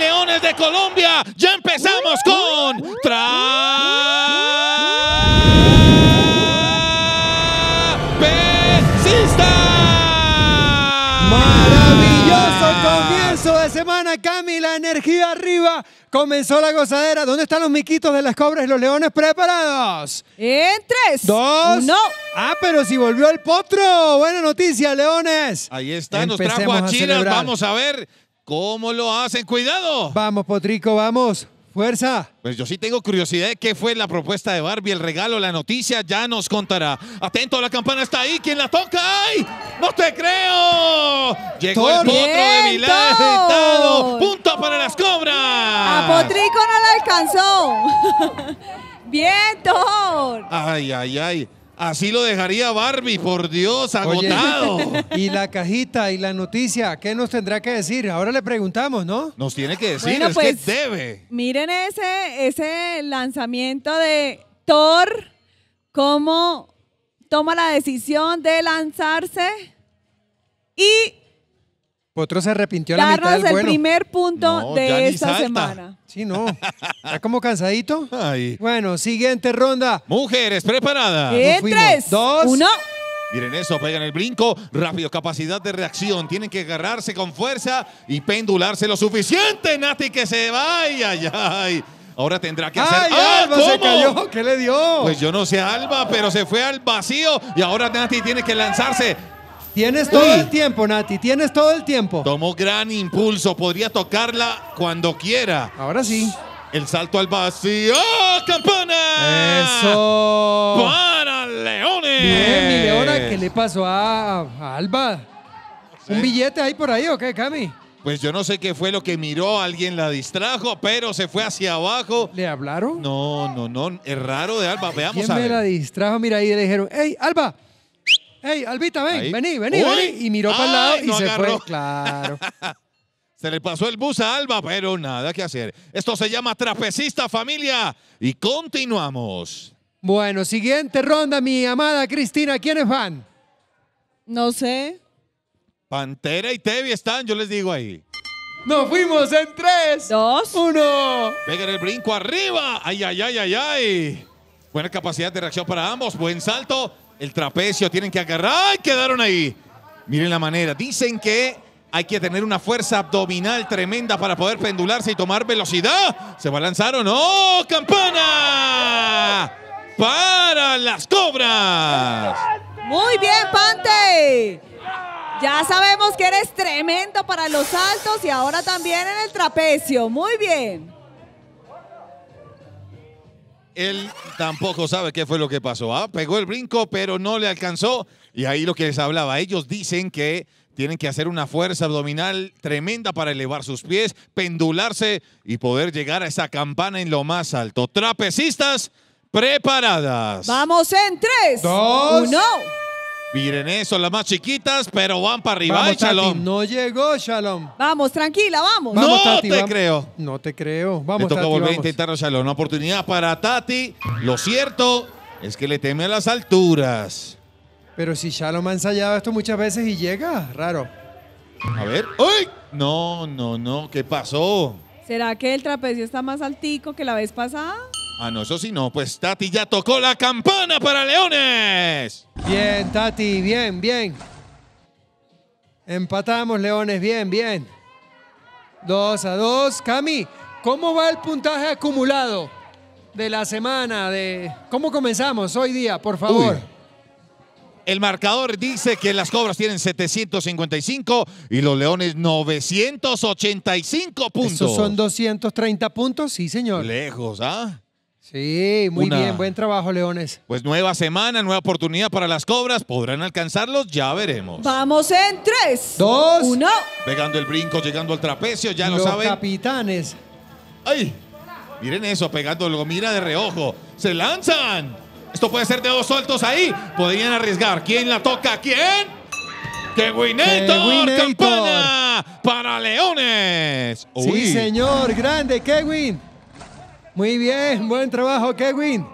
Leones de Colombia. Ya empezamos con Trapecista. Maravilloso comienzo de semana, Cami. La energía arriba. Comenzó la gozadera. ¿Dónde están los miquitos de las cobras y los leones preparados? En tres. Dos. No. Ah, pero si volvió el potro. Buena noticia, leones. Ahí está, nos trajo a, Vamos a ver ¿Cómo lo hacen? ¡Cuidado! Vamos, Potrico, vamos. ¡Fuerza! Pues yo sí tengo curiosidad de qué fue la propuesta de Barbie, el regalo, la noticia, ya nos contará. Atento, la campana está ahí, ¿quién la toca? ¡Ay! ¡No te creo! Llegó el potro de sentado. punto para las cobras. A Potrico no la alcanzó. Bien, Ay, ay, ay. Así lo dejaría Barbie, por Dios, agotado. y la cajita y la noticia, ¿qué nos tendrá que decir? Ahora le preguntamos, ¿no? Nos tiene que decir, pues, que debe. Miren ese, ese lanzamiento de Thor, cómo toma la decisión de lanzarse y Potro se arrepintió la mitad el primer punto de esta semana. Sí, no. Está como cansadito. Ay. Bueno, siguiente ronda. Mujeres, preparadas. tres, Dos. uno. Miren eso, pegan el brinco, rápido, capacidad de reacción. Tienen que agarrarse con fuerza y pendularse lo suficiente, Nati, que se vaya. Ay, ay. Ahora tendrá que hacer. ¡Ay, ¡Ah, Alba se cayó! ¿Qué le dio? Pues yo no sé, Alba, pero se fue al vacío y ahora Nati tiene que lanzarse Tienes todo el tiempo, Nati, tienes todo el tiempo. Tomó gran impulso, podría tocarla cuando quiera. Ahora sí. El salto al vacío, campana. Eso. Para Leones. Bien, mi Leona, ¿qué le pasó a, Alba? ¿Un billete ahí por ahí o qué, Cami? Pues yo no sé qué fue lo que miró, alguien la distrajo, pero se fue hacia abajo. ¿Le hablaron? No, no, no, es raro de Alba, veamos a me la distrajo? Mira ahí le dijeron, ¡Ey, Alba, ¡Ey, Albita, ven! ¡Vení, vení, vení! Y miró para el lado y se agarró. Claro. Se le pasó el bus a Alba, pero nada que hacer. Esto se llama Trapecista Familia y continuamos. Bueno, siguiente ronda, mi amada Cristina. es van? No sé. Pantera y Tevi están, yo les digo ahí. Nos fuimos en tres! Dos. uno. Pegan el brinco arriba. Ay, ay, ay, ay, ay. Buena capacidad de reacción para ambos. Buen salto el trapecio, tienen que agarrar. ¡Ay, quedaron ahí! Miren la manera. Dicen que hay que tener una fuerza abdominal tremenda para poder pendularse y tomar velocidad. ¿Se balanzaron. a o ¡Campana! ¡Para las cobras! Muy bien, Pante. Ya sabemos que eres tremendo para los saltos y ahora también en el trapecio. Muy bien él tampoco sabe qué fue lo que pasó. ¿ah? Pegó el brinco, pero no le alcanzó. Y ahí lo que les hablaba, ellos dicen que tienen que hacer una fuerza abdominal tremenda para elevar sus pies, pendularse y poder llegar a esa campana en lo más alto. Trapecistas, preparadas. Vamos en tres, 2, 1. Miren eso, las más chiquitas, pero van para arriba. Vamos, Shalom. no llegó, Shalom. Vamos, tranquila, vamos. no te creo. No te creo. Vamos, Le toca volver a intentarlo, Shalom. Una oportunidad para Tati. Lo cierto es que le teme a las alturas. Pero si Shalom ha ensayado esto muchas veces y llega, raro. A ver. ¡Uy! No, no, no. ¿Qué pasó? ¿Será que el trapecio está más altico que la vez pasada? Ah, no, eso sí no. Pues Tati ya tocó la campana para Leones. Bien, Tati, bien, bien. Empatamos, Leones, bien, bien. Dos a dos. Cami, ¿cómo va el puntaje acumulado de la semana? De... ¿Cómo comenzamos hoy día, por favor? El marcador dice que las Cobras tienen 755 y los Leones 985 puntos. Eso son 230 puntos? Sí, señor. Lejos, ¿ah? Sí, muy bien, buen trabajo, Leones. Pues nueva semana, nueva oportunidad para las cobras. ¿Podrán alcanzarlos? Ya veremos. Vamos en tres. Dos. Uno. Pegando el brinco, llegando al trapecio, ya lo Los saben. capitanes. ¡Ay! Miren eso, pegándolo, mira de reojo. ¡Se lanzan! Esto puede ser de dos sueltos ahí. Podrían arriesgar. ¿Quién la toca? ¿Quién? ¡Que ¡Campana! ¡Para Leones! ¡Uy! Sí, señor, grande, Kevin. Muy bien, buen trabajo, Kevin.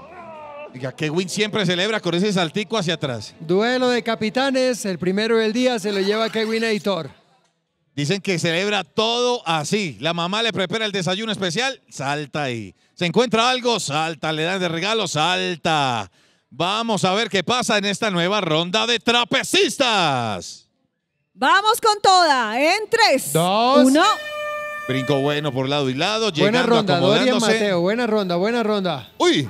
Kevin siempre celebra con ese saltico hacia atrás. Duelo de capitanes, el primero del día se lo lleva Kevin Editor. Dicen que celebra todo así. La mamá le prepara el desayuno especial, salta ahí. Se encuentra algo, salta. Le dan de regalo, salta. Vamos a ver qué pasa en esta nueva ronda de trapecistas. Vamos con toda. En tres. Dos. Uno. Brinco bueno por lado y lado. Buena ronda, Dorian Mateo. Buena ronda, buena ronda. ¡Uy!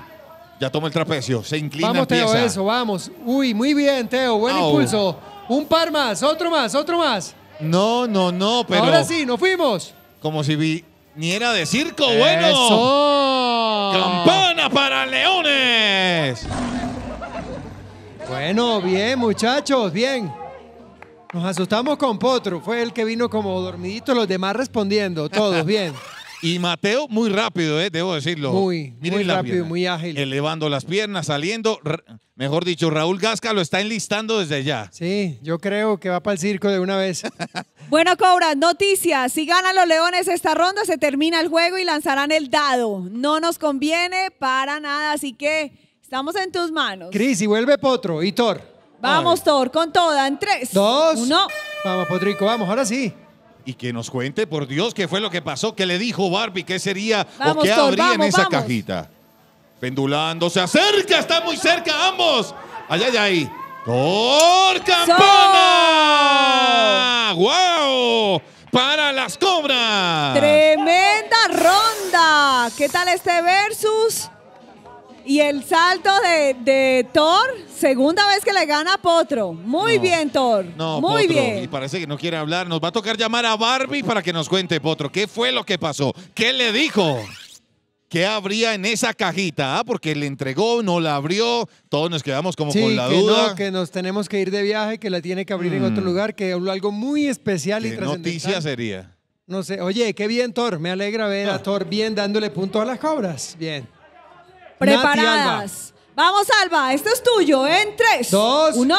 Ya toma el trapecio, se inclina. Vamos, Teo, eso, vamos. Uy, muy bien, Teo. Buen ah, impulso. Oh. Un par más, otro más, otro más. No, no, no, pero. Ahora sí, nos fuimos. Como si viniera de circo, eso. bueno. ¡Campana para Leones! Bueno, bien, muchachos, bien. Nos asustamos con Potro, fue el que vino como dormidito, los demás respondiendo, todos bien. Y Mateo muy rápido, eh, debo decirlo. Muy, rápido, muy ágil. Elevando las piernas, saliendo. Mejor dicho, Raúl Gasca lo está enlistando desde ya. Sí, yo creo que va para el circo de una vez. bueno, cobra noticias. Si ganan los Leones esta ronda, se termina el juego y lanzarán el dado. No nos conviene para nada, así que estamos en tus manos. Cris, y vuelve Potro y Thor. Vamos, Thor, con toda, en tres. Dos. Uno. Vamos, Rico, vamos, ahora sí. Y que nos cuente, por Dios, qué fue lo que pasó, qué le dijo Barbie, qué sería o qué habría en esa cajita. Pendulando, se acerca, está muy cerca ambos. Allá, allá, ahí. Thor Campana. ¡Guau! Para las cobras. Tremenda ronda. ¿Qué tal este versus? Y el salto de, Thor, segunda vez que le gana Potro. Muy bien, Thor. No, Muy bien. y parece que no quiere hablar. Nos va a tocar llamar a Barbie para que nos cuente, Potro, qué fue lo que pasó, qué le dijo, qué habría en esa cajita, ah, porque le entregó, no la abrió, todos nos quedamos como con la duda. no, que nos tenemos que ir de viaje, que la tiene que abrir en otro mm. lugar, que habló algo muy especial y ¿Qué noticia sería? No sé, oye, qué bien Thor, me alegra ver a ah. Thor bien dándole punto a las cobras. Bien. Preparadas. Vamos, Alba, esto es tuyo. ¿eh? En tres, dos, uno.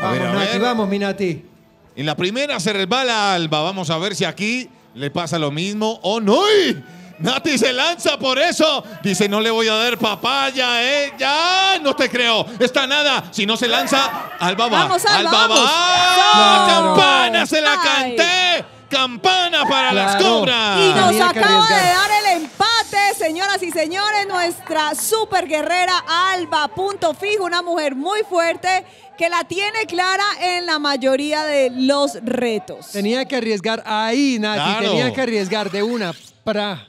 A ver, vamos, a ver. vamos, mi En la primera se resbala Alba. Vamos a ver si aquí le pasa lo mismo o oh, no. Nati se lanza por eso. Dice, no le voy a dar papaya, ¿eh? Ya, no te creo. Está nada. Si no se lanza, Alba va. Vamos, Alba, ¡Campana! ¡Se la canté! ¡Campana para las cobras! Y nos acaba de dar el empate señoras y señores, nuestra super guerrera Alba Punto Fijo, una mujer muy fuerte que la tiene clara en la mayoría de los retos. Tenía que arriesgar ahí, Nati, tenía que arriesgar de una para.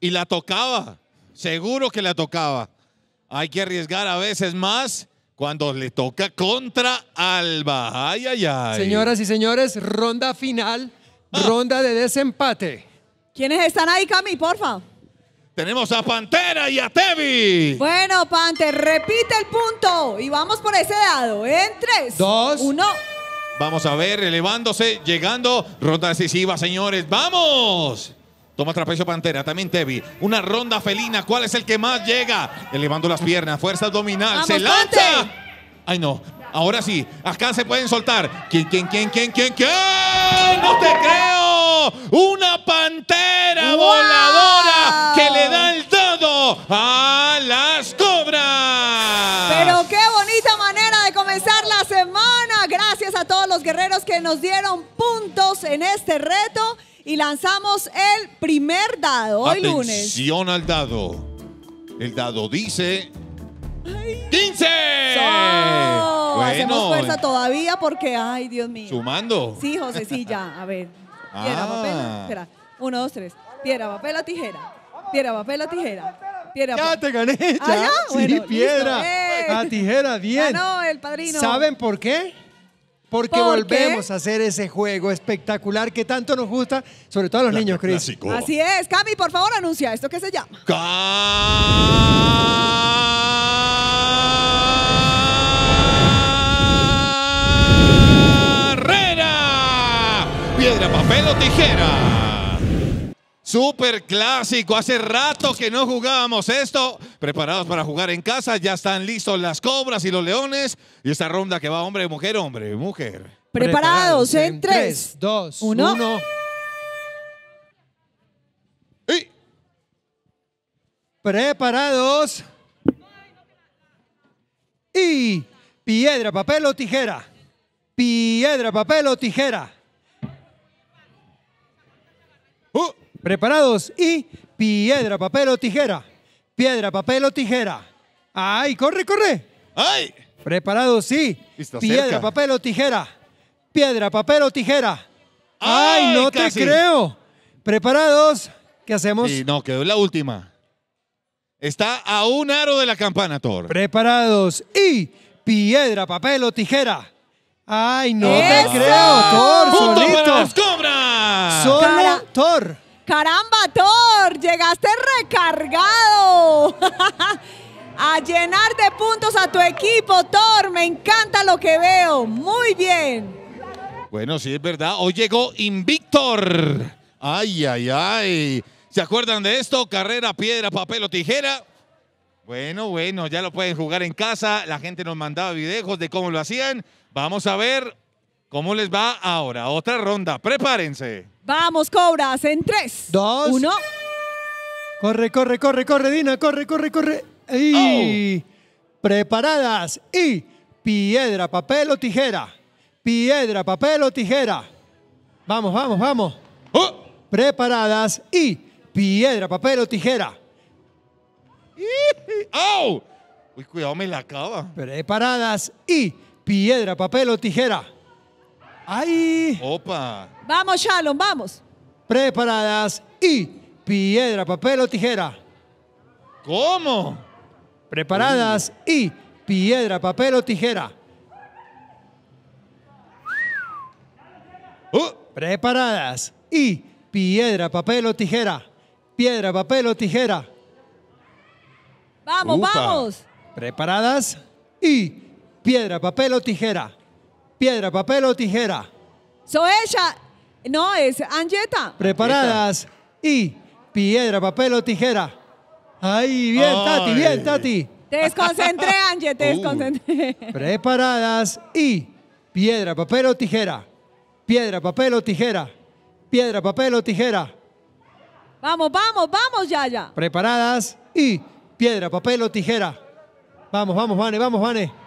Y la tocaba, seguro que la tocaba. Hay que arriesgar a veces más cuando le toca contra Alba. Ay, ay, ay. Señoras y señores, ronda final, ah. ronda de desempate. ¿Quiénes están ahí, Cami, porfa? Tenemos a Pantera y a Tevi. Bueno, Pantera, repite el punto y vamos por ese dado. En tres, dos, uno. Vamos a ver, elevándose, llegando. Ronda decisiva, señores. ¡Vamos! Toma trapecio Pantera, también Tevi. Una ronda felina. ¿Cuál es el que más llega? Elevando las piernas, fuerza abdominal. ¡Se lanza! Ay, no. Ahora sí, acá se pueden soltar. ¿Quién, quién, quién, quién, quién, quién? ¡No te creo! Una pantera voladora que le da el dado a las cobras. Pero qué bonita manera de comenzar la semana. Gracias a todos los guerreros que nos dieron puntos en este reto y lanzamos el primer dado hoy lunes. Atención al dado. El dado dice ¡15! bueno. Hacemos fuerza todavía porque, ay, Dios mío. ¿Sumando? Sí, José, sí, ya. A ver. Piedra, ah. papel, espera. Uno, dos, tres. Piedra, papel, tijera. Piedra, papel, o tijera. Piedra, ya te gané. Ya. ¿Ah, ya? sí, piedra. Eh. A ah, La tijera, bien. no el padrino. ¿Saben por qué? Porque volvemos a hacer ese juego espectacular que tanto nos gusta, sobre todo a los niños, Chris. Así es. Cami, por favor, anuncia esto ¿qué se llama. Cam Piedra, papel o tijera. Super clásico, hace rato que no jugábamos esto. Preparados para jugar en casa, ya están listos las cobras y los leones. Y esta ronda que va hombre, mujer, hombre, mujer. Preparados, en 3, 2, 1. Preparados. Y piedra, papel o tijera. Piedra, papel o tijera. ¿Preparados? Y piedra, papel o tijera. Piedra, papel o tijera. ¡Ay, corre, corre! ¡Ay! ¿Preparados? sí. piedra, papel o tijera. Piedra, papel o tijera. ¡Ay, no te creo! ¿Preparados? ¿Qué hacemos? Y no, quedó la última. Está a un aro de la campana, Thor. Preparados. Y piedra, papel o tijera. Ay, no te creo, Thor. solito. Solo Thor. Caramba, Thor, llegaste recargado. a llenar de puntos a tu equipo, Thor. Me encanta lo que veo. Muy bien. Bueno, sí, es verdad. Hoy llegó Invictor. Ay, ay, ay. ¿Se acuerdan de esto? Carrera, piedra, papel o tijera. Bueno, bueno, ya lo pueden jugar en casa. La gente nos mandaba videos de cómo lo hacían. Vamos a ver ¿Cómo les va ahora? Otra ronda. Prepárense. Vamos, cobras, en tres, dos, uno. Corre, corre, corre, corre, Dina, corre, corre, corre. Y oh. preparadas. Y piedra, papel o tijera. Piedra, papel o tijera. Vamos, vamos, vamos. Oh. Preparadas. Y piedra, papel o tijera. Oh. Uy, cuidado, me la acaba. Preparadas. Y piedra, papel o tijera. ¡Ay! ¡Opa! Vamos, Shalom, vamos. Preparadas y piedra, papel o tijera. ¿Cómo? Preparadas y piedra, papel o tijera. Uh. Preparadas y piedra, papel o tijera. Piedra, papel o tijera. Vamos, vamos. Preparadas y piedra, papel o tijera. Piedra, papel o tijera. So ella, no, es Angeta. Preparadas y piedra, papel o tijera. Ahí, bien, Tati, bien, Tati. Te desconcentré, Angie, te uh. desconcentré. Preparadas y piedra, papel o tijera. Piedra, papel o tijera. Piedra, papel o tijera. Vamos, vamos, vamos, ya, ya. Preparadas y piedra, papel o tijera. Vamos, vamos, Vane, vamos, Vane.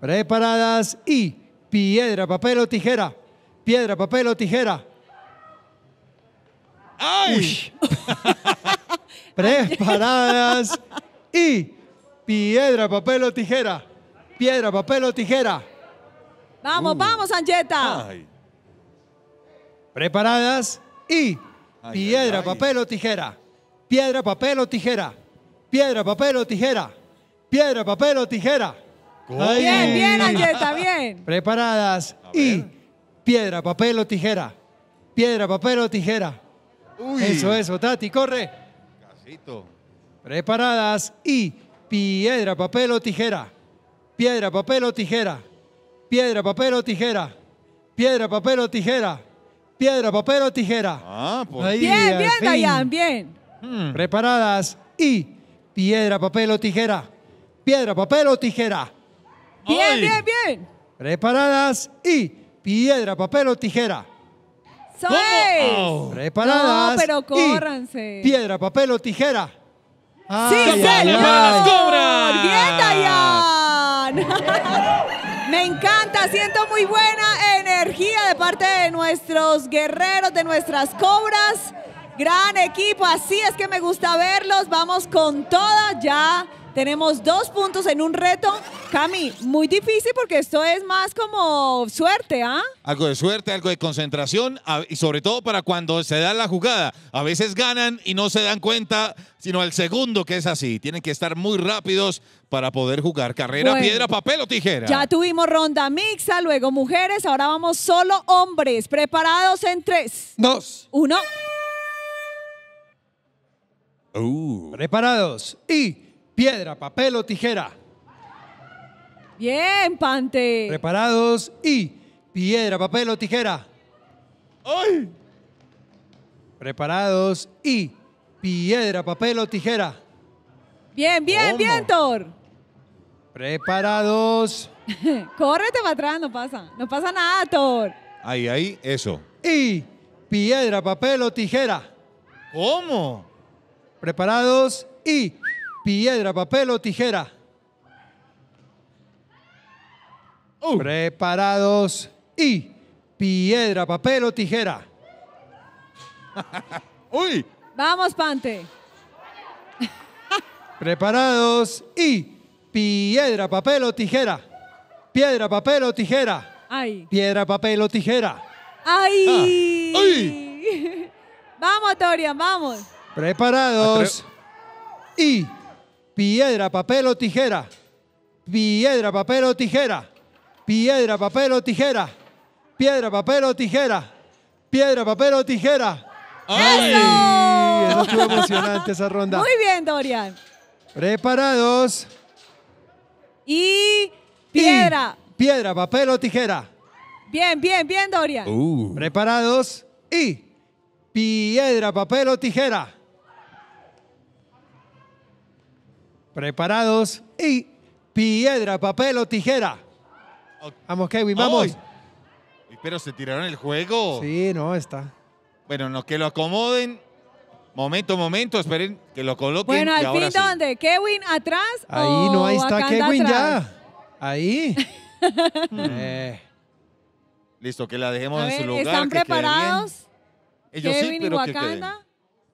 Preparadas y piedra, papel o tijera. Piedra, papel o tijera. ¡Ay! Preparadas y piedra, papel o tijera. Piedra, papel o tijera. Vamos, uh. vamos, Ancheta. Preparadas y piedra, papel o tijera. Piedra, papel o tijera. Piedra, papel o tijera. Piedra, papel o tijera. Bien, bien, Ayeta, bien. Preparadas. Y piedra, papel o tijera. Piedra, papel o tijera. Eso, eso, Tati, corre. Casito. Preparadas. Y piedra, papel o tijera. Piedra, papel o tijera. Piedra, papel o tijera. Piedra, papel o tijera. Piedra, papel o tijera. Ah, pues. bien, bien, Dayan, bien. Hmm. Preparadas. Y piedra, papel o tijera. Piedra, papel o tijera. Bien, bien, bien. Preparadas y piedra, papel o tijera. ¡Soy! Preparadas. No, pero córranse. piedra, papel o tijera. ¡Sí, ¡Bien, Me encanta, siento muy buena energía de parte de nuestros guerreros, de nuestras cobras. Gran equipo, así es que me gusta verlos. Vamos con todas. Ya tenemos dos puntos en un reto Cami, muy difícil porque esto es más como suerte, ¿ah? Algo de suerte, algo de concentración y sobre todo para cuando se da la jugada. A veces ganan y no se dan cuenta, sino al segundo que es así. Tienen que estar muy rápidos para poder jugar carrera, piedra, papel o tijera. Ya tuvimos ronda mixta, luego mujeres, ahora vamos solo hombres. Preparados en tres, dos, uno. Uh. Preparados y piedra, papel o tijera. Bien, Pante. Preparados y piedra, papel o tijera. ¡Ay! Preparados y piedra, papel o tijera. Bien, bien, bien, Thor. Preparados. Córrete para atrás, no pasa. No pasa nada, Thor. Ahí, ahí, eso. Y piedra, papel o tijera. ¿Cómo? Preparados y piedra, papel o tijera. Uh. Preparados y piedra, papel o tijera. Uy. Vamos, Pante. Preparados y piedra, papel o tijera. Piedra, papel o tijera. Ay. Piedra, papel o tijera. Ay. Ah. Uy. vamos, Dorian, vamos. Preparados y piedra, papel o tijera. Piedra, papel o tijera. Piedra, papel o tijera. Piedra, papel o tijera. Piedra, papel o tijera. ¡Ay! Eso estuvo emocionante esa ronda. Muy bien, Dorian. Preparados. Y piedra. piedra, papel o tijera. Bien, bien, bien, Dorian. Uh. Preparados. Y piedra, papel o tijera. Preparados. Y piedra, papel o tijera. Vamos, Kevin, vamos. pero se tiraron el juego. Sí, no, está. Bueno, no, que lo acomoden. Momento, momento, esperen que lo coloquen. Bueno, al fin, ¿dónde? ¿Kevin atrás? Ahí, no, ahí está Kevin ya. Ahí. Eh. Listo, que la dejemos en su lugar. ¿Están preparados? Ellos Kevin sí, y Wakanda.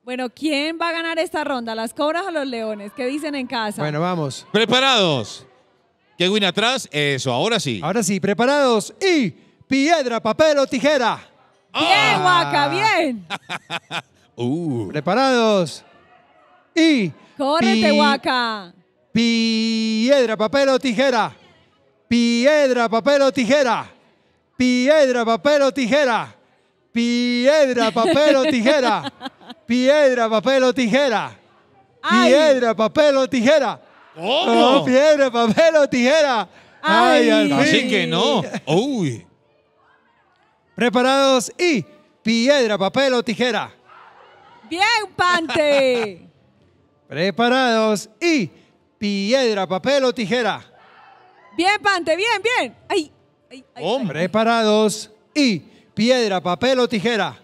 bueno, ¿quién va a ganar esta ronda? ¿Las cobras o los leones? ¿Qué dicen en casa? Bueno, vamos. Preparados viene atrás, eso, ahora sí. Ahora sí, preparados y piedra, papel o tijera. Ah. Bien, guaca, bien. Uh. Preparados y... Córrete, pi Piedra, papel o tijera. Piedra, papel o tijera. Piedra, papel o tijera. Piedra, papel o tijera. Piedra, papel o tijera. Piedra, papel o tijera. ¡Oh, piedra, papel o tijera. Ay, Así que no. Uy. Preparados y piedra, papel o tijera. Bien, Pante. Preparados y piedra, papel o tijera. Bien, Pante, bien, bien. ay. Preparados y piedra, papel o tijera.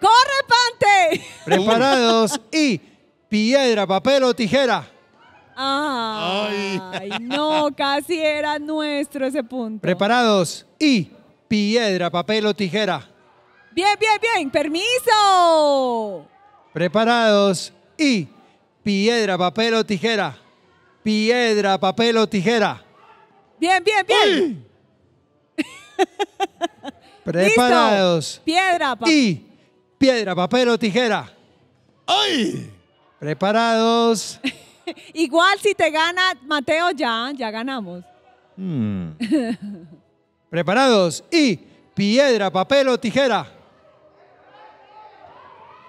¡Corre, Pante! Preparados y piedra, papel o tijera. Ay, no, casi era nuestro ese punto. Preparados y piedra, papel o tijera. Bien, bien, bien, permiso. Preparados y piedra, papel o tijera. Piedra, papel o tijera. Bien, bien, bien. Preparados. Piedra, papel. Y piedra, papel o tijera. ¡Ay! Preparados. Igual si te gana Mateo, ya, ya ganamos. Hmm. ¿Preparados? Y piedra, papel o tijera.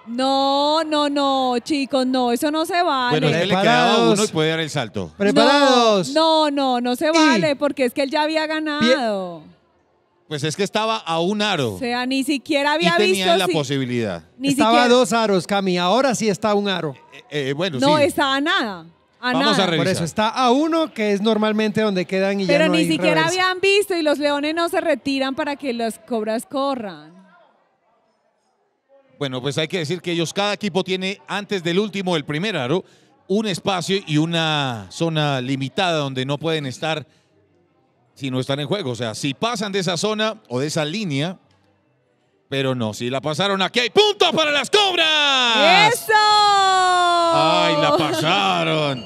No, no, no, chicos, no, eso no se vale. puede dar el salto. ¿Preparados? No, no, no, se vale, porque es que él ya había ganado. Pues es que estaba a un aro. O sea, ni siquiera había visto. y tenía la posibilidad. Estaba a dos aros, Cami. Ahora sí está a un aro. Eh, eh, eh sí. no, está a nada. A Vamos nada. Por eso está a uno, que es normalmente donde quedan y ya Pero ni siquiera habían visto y los leones no se retiran para que las cobras corran. Bueno, pues hay que decir que ellos, cada equipo tiene antes del último, el primer aro, un espacio y una zona limitada donde no pueden estar si no están en juego. O sea, si pasan de esa zona o de esa línea, pero no, si la pasaron aquí hay puntos para las cobras. ¡Eso! ¡Ay, la pasaron!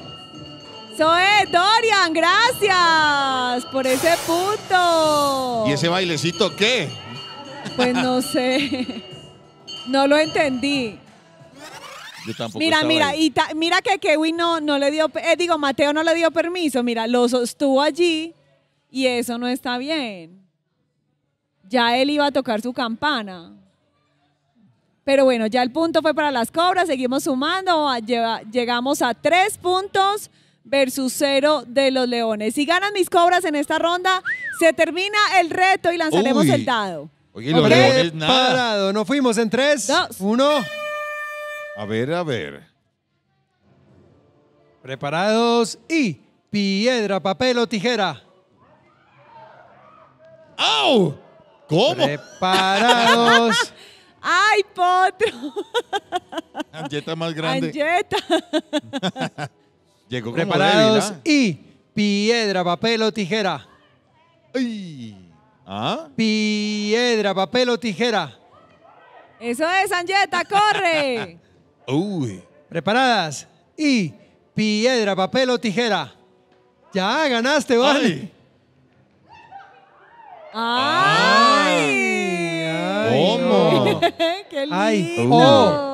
¡Soy Dorian, gracias por ese punto. ¿Y ese bailecito qué? Pues no sé. No lo entendí. Yo tampoco mira, mira, mira que Kevin no, no le dio, eh, digo, Mateo no le dio permiso, mira, lo sostuvo allí y eso no está bien. Ya él iba a tocar su campana. Pero bueno, ya el punto fue para las cobras, seguimos sumando, llegamos a tres puntos versus cero de los leones. Si ganan mis cobras en esta ronda, se termina el reto y lanzaremos el dado. Oye, los Parado, fuimos en tres, Dos. uno. A ver, a ver. Preparados y piedra, papel o tijera. ¡Au! ¿Cómo? Preparados. ¡Ay, potro! Anjeta más grande. Anjeta. Llegó Preparados ¿ah? y piedra, papel o tijera. ¿Ah? Piedra, papel o tijera. Eso es, Anjeta, corre. Uy. Preparadas y piedra, papel o tijera. Ya ganaste, vale. ¡Ay! cómo ¡Qué lindo! Oh.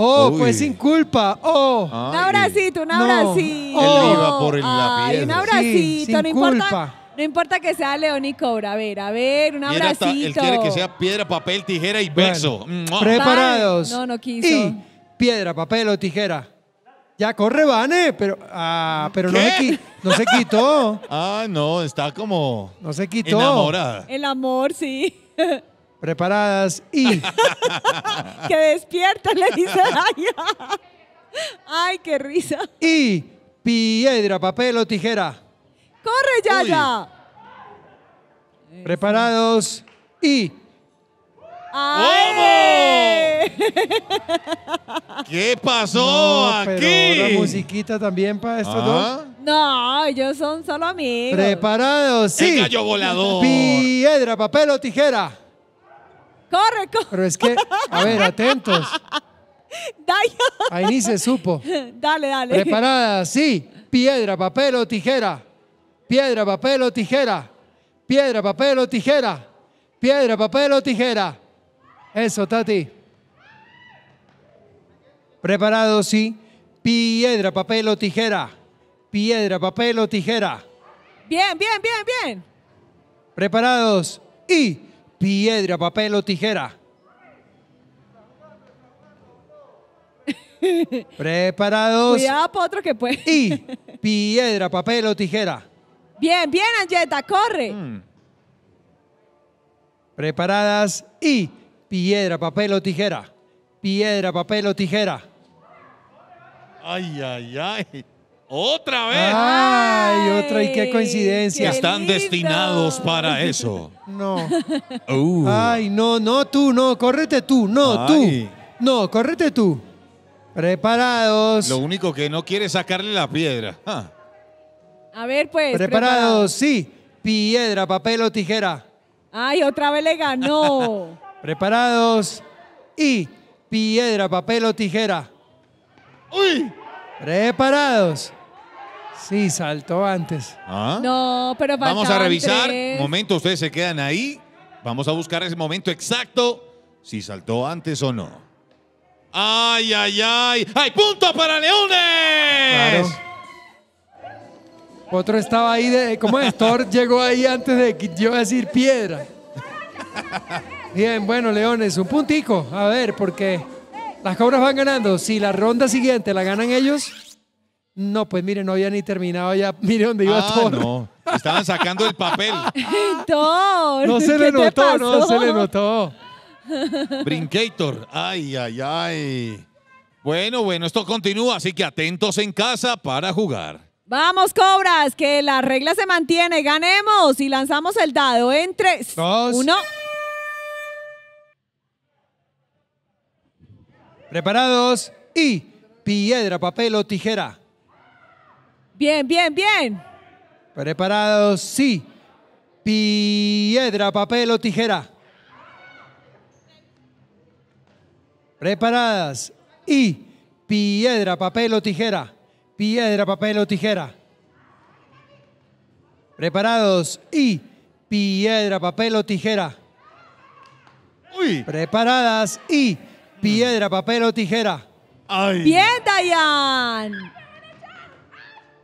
Oh, pues sin culpa. Oh. Un abracito, un abracito. Oh. por Ay, Un abracito, no importa. No importa que sea León y Cobra, a ver, a ver, un abracito. él quiere que sea piedra, papel, tijera y beso. preparados. No, no quiso. Y piedra, papel o tijera. Ya corre, Vane, pero, ah, pero no, se, quitó. Ah, no, está como. No se quitó. Enamorada. El amor, sí. Preparadas y. que despierta, le dice Ay, qué risa. Y piedra, papel o tijera. ¡Corre, Yaya! ya. Preparados y ¿Qué pasó aquí? La musiquita también para estos dos. Ah. No, ellos son solo amigos. Preparados, sí. El gallo volador. Piedra, papel o tijera. Corre, corre. Pero es que, a ver, atentos. Ahí ni se supo. Dale, dale. Preparada, sí. Piedra, papel o tijera. Piedra, papel o tijera. Piedra, papel o tijera. Piedra, papel o tijera. Eso, Tati. Preparados, sí. Piedra, papel o tijera. Piedra, papel o tijera. Bien, bien, bien, bien. Preparados. Y piedra, papel o tijera. Preparados. Cuidado potro, que puede. Y piedra, papel o tijera. Bien, bien, Angeta, corre. Mm. Preparadas y Piedra, papel o tijera. Piedra, papel o tijera. Ay, ay, ay. Otra vez. Ay, otra y qué coincidencia. Están destinados para eso. No. Uh. Ay, no, no tú, no, ¡Córrete tú, no tú. No, correte tú. Preparados. Lo único que no quiere es sacarle la piedra. Ah. A ver, pues. Preparados, sí. Piedra, papel o tijera. Ay, otra vez le ganó. Preparados. Y piedra, papel o tijera. ¡Uy! Preparados. Sí, saltó antes. Ah. No, pero Vamos a revisar. Un Momento, ustedes se quedan ahí. Vamos a buscar ese momento exacto. Si saltó antes o no. ¡Ay, ay, ay! ¡Ay, punto para Leones! Otro estaba ahí de. ¿Cómo es? Thor llegó ahí antes de que yo decir piedra. Bien, bueno, Leones, un puntico. A ver, porque las cobras van ganando. Si la ronda siguiente la ganan ellos, no, pues miren, no había ni terminado ya. Mire dónde iba ah, todo. No, estaban sacando el papel. Thor, no se le notó, no se le notó. Brinkator. Ay, ay, ay. Bueno, bueno, esto continúa, así que atentos en casa para jugar. Vamos, cobras, que la regla se mantiene. Ganemos y lanzamos el dado entre Dos. uno. ¿Preparados? Y piedra, papel o tijera. Bien, bien, bien. ¿Preparados? Sí. Piedra, papel o tijera. Preparadas. Y piedra, papel o tijera. Piedra, papel o tijera. Preparados. Y piedra, papel o tijera. Preparadas. Y Piedra, papel o tijera. Bien, Dayan.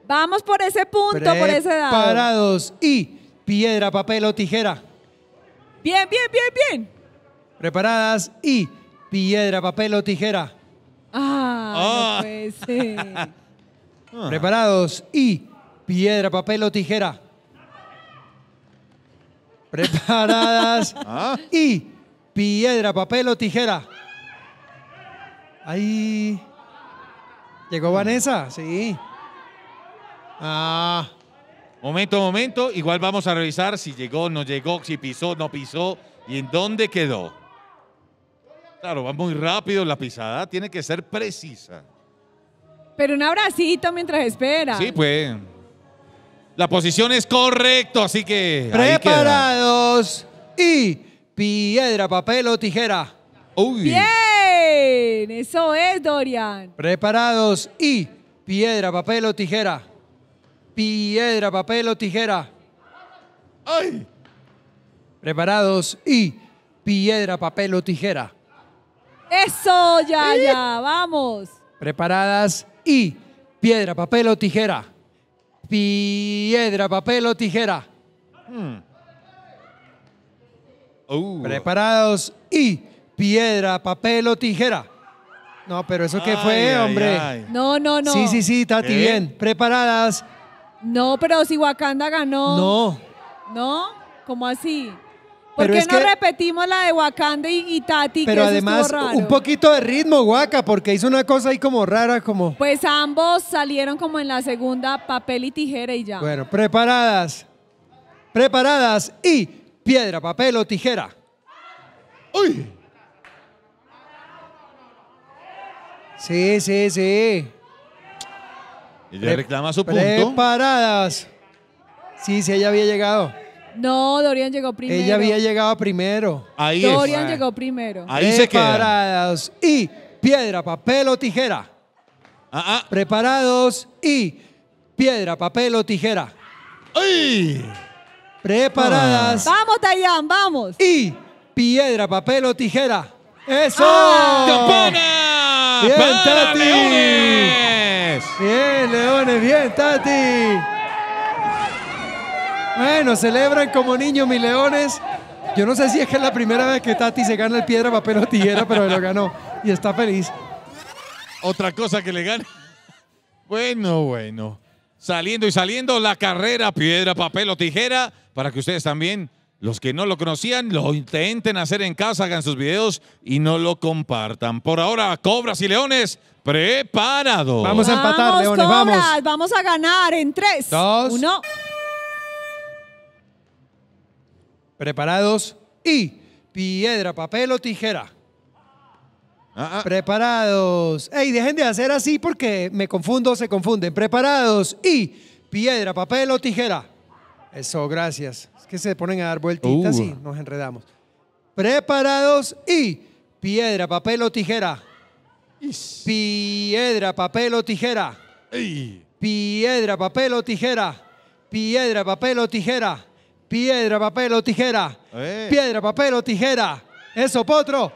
Vamos por ese punto, por ese dado. Preparados y piedra, papel o tijera. Bien, bien, bien, bien. Preparadas y piedra, papel o tijera. Ah, ah. ah. Preparados y piedra, papel o tijera. Preparadas ah. y piedra, papel o tijera. Ahí. Llegó Vanessa, sí. Ah. Momento, momento. Igual vamos a revisar si llegó, no llegó, si pisó, no pisó y en dónde quedó. Claro, va muy rápido la pisada, tiene que ser precisa. Pero un abracito mientras espera. Sí, pues. La posición es correcta, así que. Preparados y piedra, papel o tijera. Uy. Bien. Eso es, Dorian. Preparados y piedra, papel o tijera. Piedra, papel o tijera. ¡Ay! Preparados y piedra, papel o tijera. Eso, ya, ¿Eh? ya, vamos. Preparadas y piedra, papel o tijera. Piedra, papel o tijera. Hmm. Preparados y piedra, papel o tijera. No, pero eso que fue, hombre. No, no, no. Sí, sí, sí, Tati, ¿Eh? bien. ¿Preparadas? No, pero si Wakanda ganó. No. ¿No? ¿Cómo así? ¿Por qué no repetimos la de Wakanda y, Tati? Pero que además, un poquito de ritmo, Waka porque hizo una cosa ahí como rara, como. Pues ambos salieron como en la segunda, papel y tijera y ya. Bueno, preparadas. Preparadas y piedra, papel o tijera. ¡Uy! Sí, sí, sí. Ella reclama su punto. Preparadas. Sí, sí, ella había llegado. No, Dorian llegó primero. Ella había llegado primero. Ahí Dorian llegó primero. Ahí se queda. Preparados y piedra, papel o tijera. Ah, ah. Preparados y piedra, papel o tijera. ¡Ay! Preparadas. Ah. Vamos, Tayán! vamos. Y piedra, papel o tijera. ¡Eso! ¡Ah! ¡Campana! Bien, Tati. Leones. Bien, Leones, bien, Tati. Bueno, celebran como niño, mis Leones. Yo no sé si es que es la primera vez que Tati se gana el piedra, papel o tijera, pero lo ganó y está feliz. Otra cosa que le gana. Bueno, bueno. Saliendo y saliendo la carrera, piedra, papel o tijera, para que ustedes también los que no lo conocían, lo intenten hacer en casa, hagan sus videos y no lo compartan. Por ahora, Cobras y Leones, preparados. Vamos a empatar, vamos, Leones, cobras, vamos. a ganar en tres, 2, 1. Preparados y piedra, papel o tijera. Ah, ah. Preparados. Ey, dejen de hacer así porque me confundo, se confunden. Preparados y piedra, papel o tijera. Eso, gracias. Es que se ponen a dar vueltitas y uh. nos enredamos. Preparados y piedra, papel o tijera. Piedra, papel o tijera. Piedra, papel o tijera. Piedra, eh. papel o tijera. Piedra, papel o tijera. Piedra, papel o tijera. Eso, potro.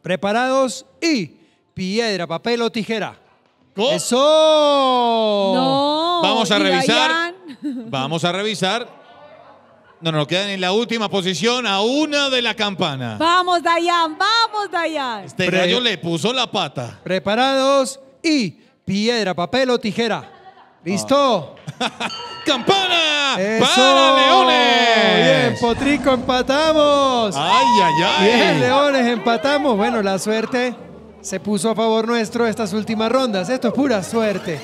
Preparados y piedra, papel o tijera. Eso. Vamos a revisar. Vamos a revisar. No, nos quedan en la última posición a una de la campana. Vamos, Dayan, vamos, Dayan. Este rayo le puso la pata. Preparados y piedra, papel o tijera. Ah. ¿Listo? ¡Campana! ¡Para Leones! Bien, Potrico, empatamos. ¡Ay, ay, ay! Leones, empatamos. Bueno, la suerte se puso a favor nuestro estas últimas rondas. Esto es pura suerte.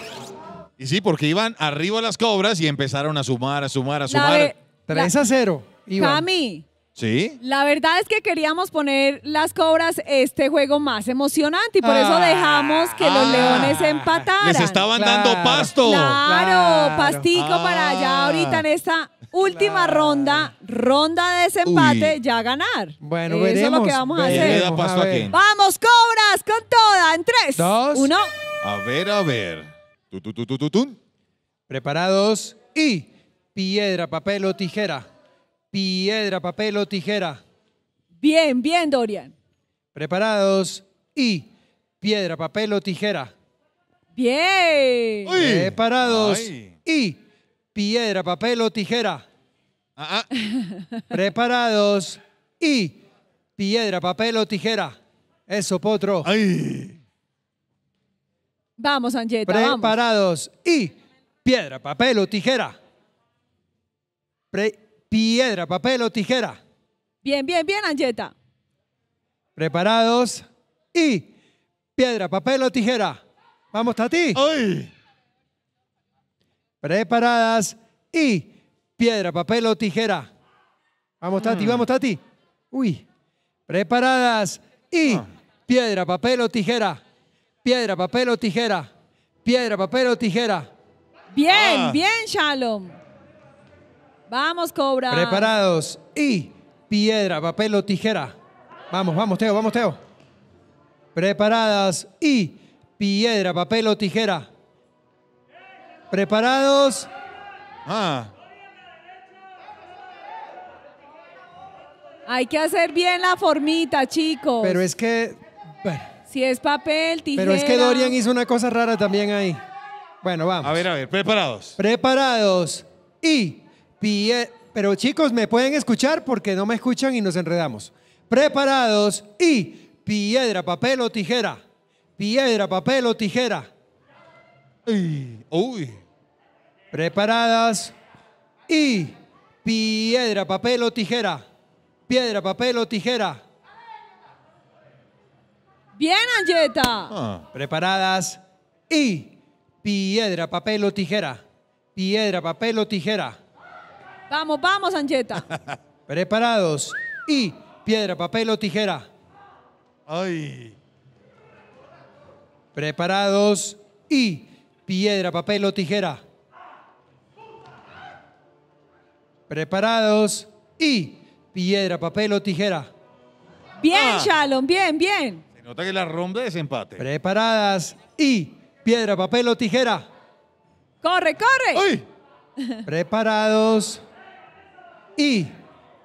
Y sí, porque iban arriba las cobras y empezaron a sumar, a sumar, a sumar. 3 a 0. Cami. Sí. La verdad es que queríamos poner las cobras este juego más emocionante y por eso ah. dejamos que los ah. leones empataran. Les estaban dando pasto. Claro, pastico para allá ah. ahorita en esta última ronda, ronda de desempate, ya ganar. Bueno, eso es lo que vamos a hacer. Vamos, cobras, con toda, en 3, 2, 1. A ver, a ver. Preparados y piedra, papel o tijera. Piedra, papel o tijera. Bien, bien, Dorian. Preparados y piedra, papel o tijera. Bien. Preparados y piedra, papel o tijera. Ah, ah. Preparados y piedra, papel o tijera. Eso, potro. Vamos, Anjeta, Preparados. Y piedra, papel o tijera. piedra, papel o tijera. Bien, bien, bien, Anjeta. Preparados. Y piedra, papel o tijera. Vamos, Tati. Uy. Preparadas. Y piedra, papel o tijera. Vamos, Tati, mm. vamos, Tati. Uy. Preparadas. Y ah. piedra, papel o tijera. Piedra, papel o tijera. Piedra, papel o tijera. Bien, ah. bien, Shalom. Vamos, Cobra. Preparados. Y piedra, papel o tijera. Vamos, vamos, Teo, vamos, Teo. Preparadas. Y piedra, papel o tijera. Preparados. Ah. Hay que hacer bien la formita, chicos. Pero es que. Si es papel, tijera. Pero es que Dorian hizo una cosa rara también ahí. Bueno, vamos. A ver, a ver, preparados. Preparados. Y pie... Pero chicos, me pueden escuchar porque no me escuchan y nos enredamos. Preparados y piedra, papel o tijera. Piedra, papel o tijera. Uy. Preparadas y piedra, papel o tijera. Piedra, papel o tijera. Bien, Anjeta. Ah. Preparadas y piedra, papel o tijera. Piedra, papel o tijera. Vamos, vamos, Anjeta. Preparados y piedra, papel o tijera. Ay. Preparados y piedra, papel o tijera. Preparados y piedra, papel o tijera. Bien, ah. Shalom, bien, bien. Nota que la ronda es empate. Preparadas y piedra, papel o tijera. ¡Corre, corre! ¡Uy! Preparados y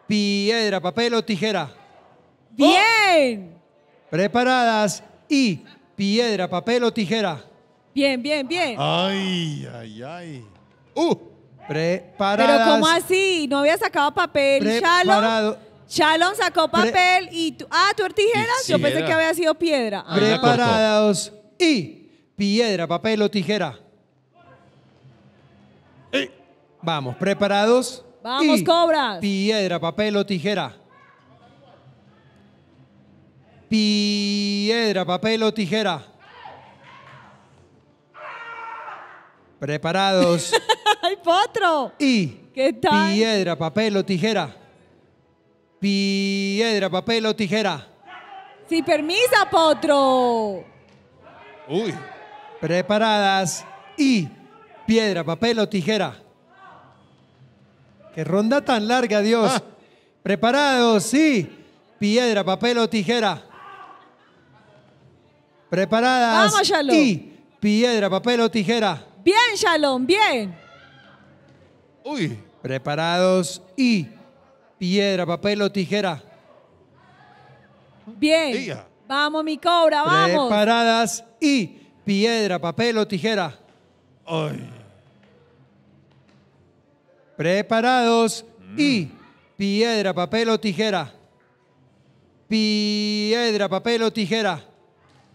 piedra, papel o tijera. ¡Bien! Oh. Preparadas y piedra, papel o tijera. Bien, bien, bien. Ay, ay, ay. ¡Uh! Preparadas. Pero ¿cómo así? ¿No había sacado papel, Preparado. Shalom sacó papel y tú. Ah, tú eres tijera, Yo pensé que había sido piedra. Ah, preparados y piedra, papel o tijera. Vamos, preparados. Vamos, cobra. cobras. Piedra, papel o tijera. Piedra, papel o tijera. Preparados. ¡Ay, potro! Y. ¿Qué tal? Piedra, papel o tijera. Piedra, papel o tijera. Si permisa, potro. Uy. Preparadas y piedra, papel o tijera. Qué ronda tan larga, Dios. Ah. Preparados sí. piedra, papel o tijera. Preparadas y piedra, papel o tijera. Bien, Shalom, bien. Uy. Preparados y piedra, papel o tijera. Bien. Vamos, mi cobra, vamos. Preparadas y piedra, papel o tijera. Ay. Preparados y piedra, papel o tijera. Piedra, papel o tijera.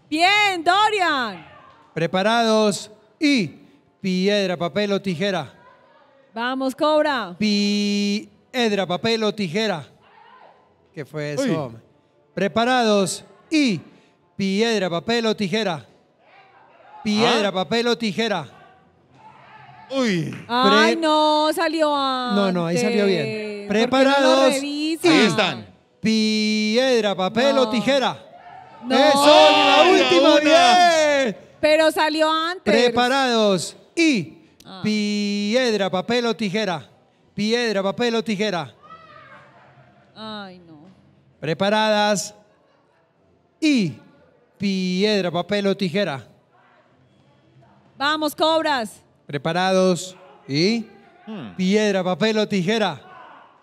Bien, Dorian. Preparados y piedra, papel o tijera. Vamos, cobra. Pi Piedra, papel o tijera. ¿Qué fue eso? Preparados y piedra, papel o tijera. Piedra, ah. papel o tijera. Uy. Ay, no, salió antes. No, no, ahí salió bien. Preparados. ahí están. Piedra, papel o tijera. No. Eso, la última, Pero salió antes. Preparados y ah. piedra, papel o tijera. Piedra, papel o tijera. Ay, no. Preparadas. Y piedra, papel o tijera. Vamos, cobras. Preparados. Y hmm. piedra, papel o tijera.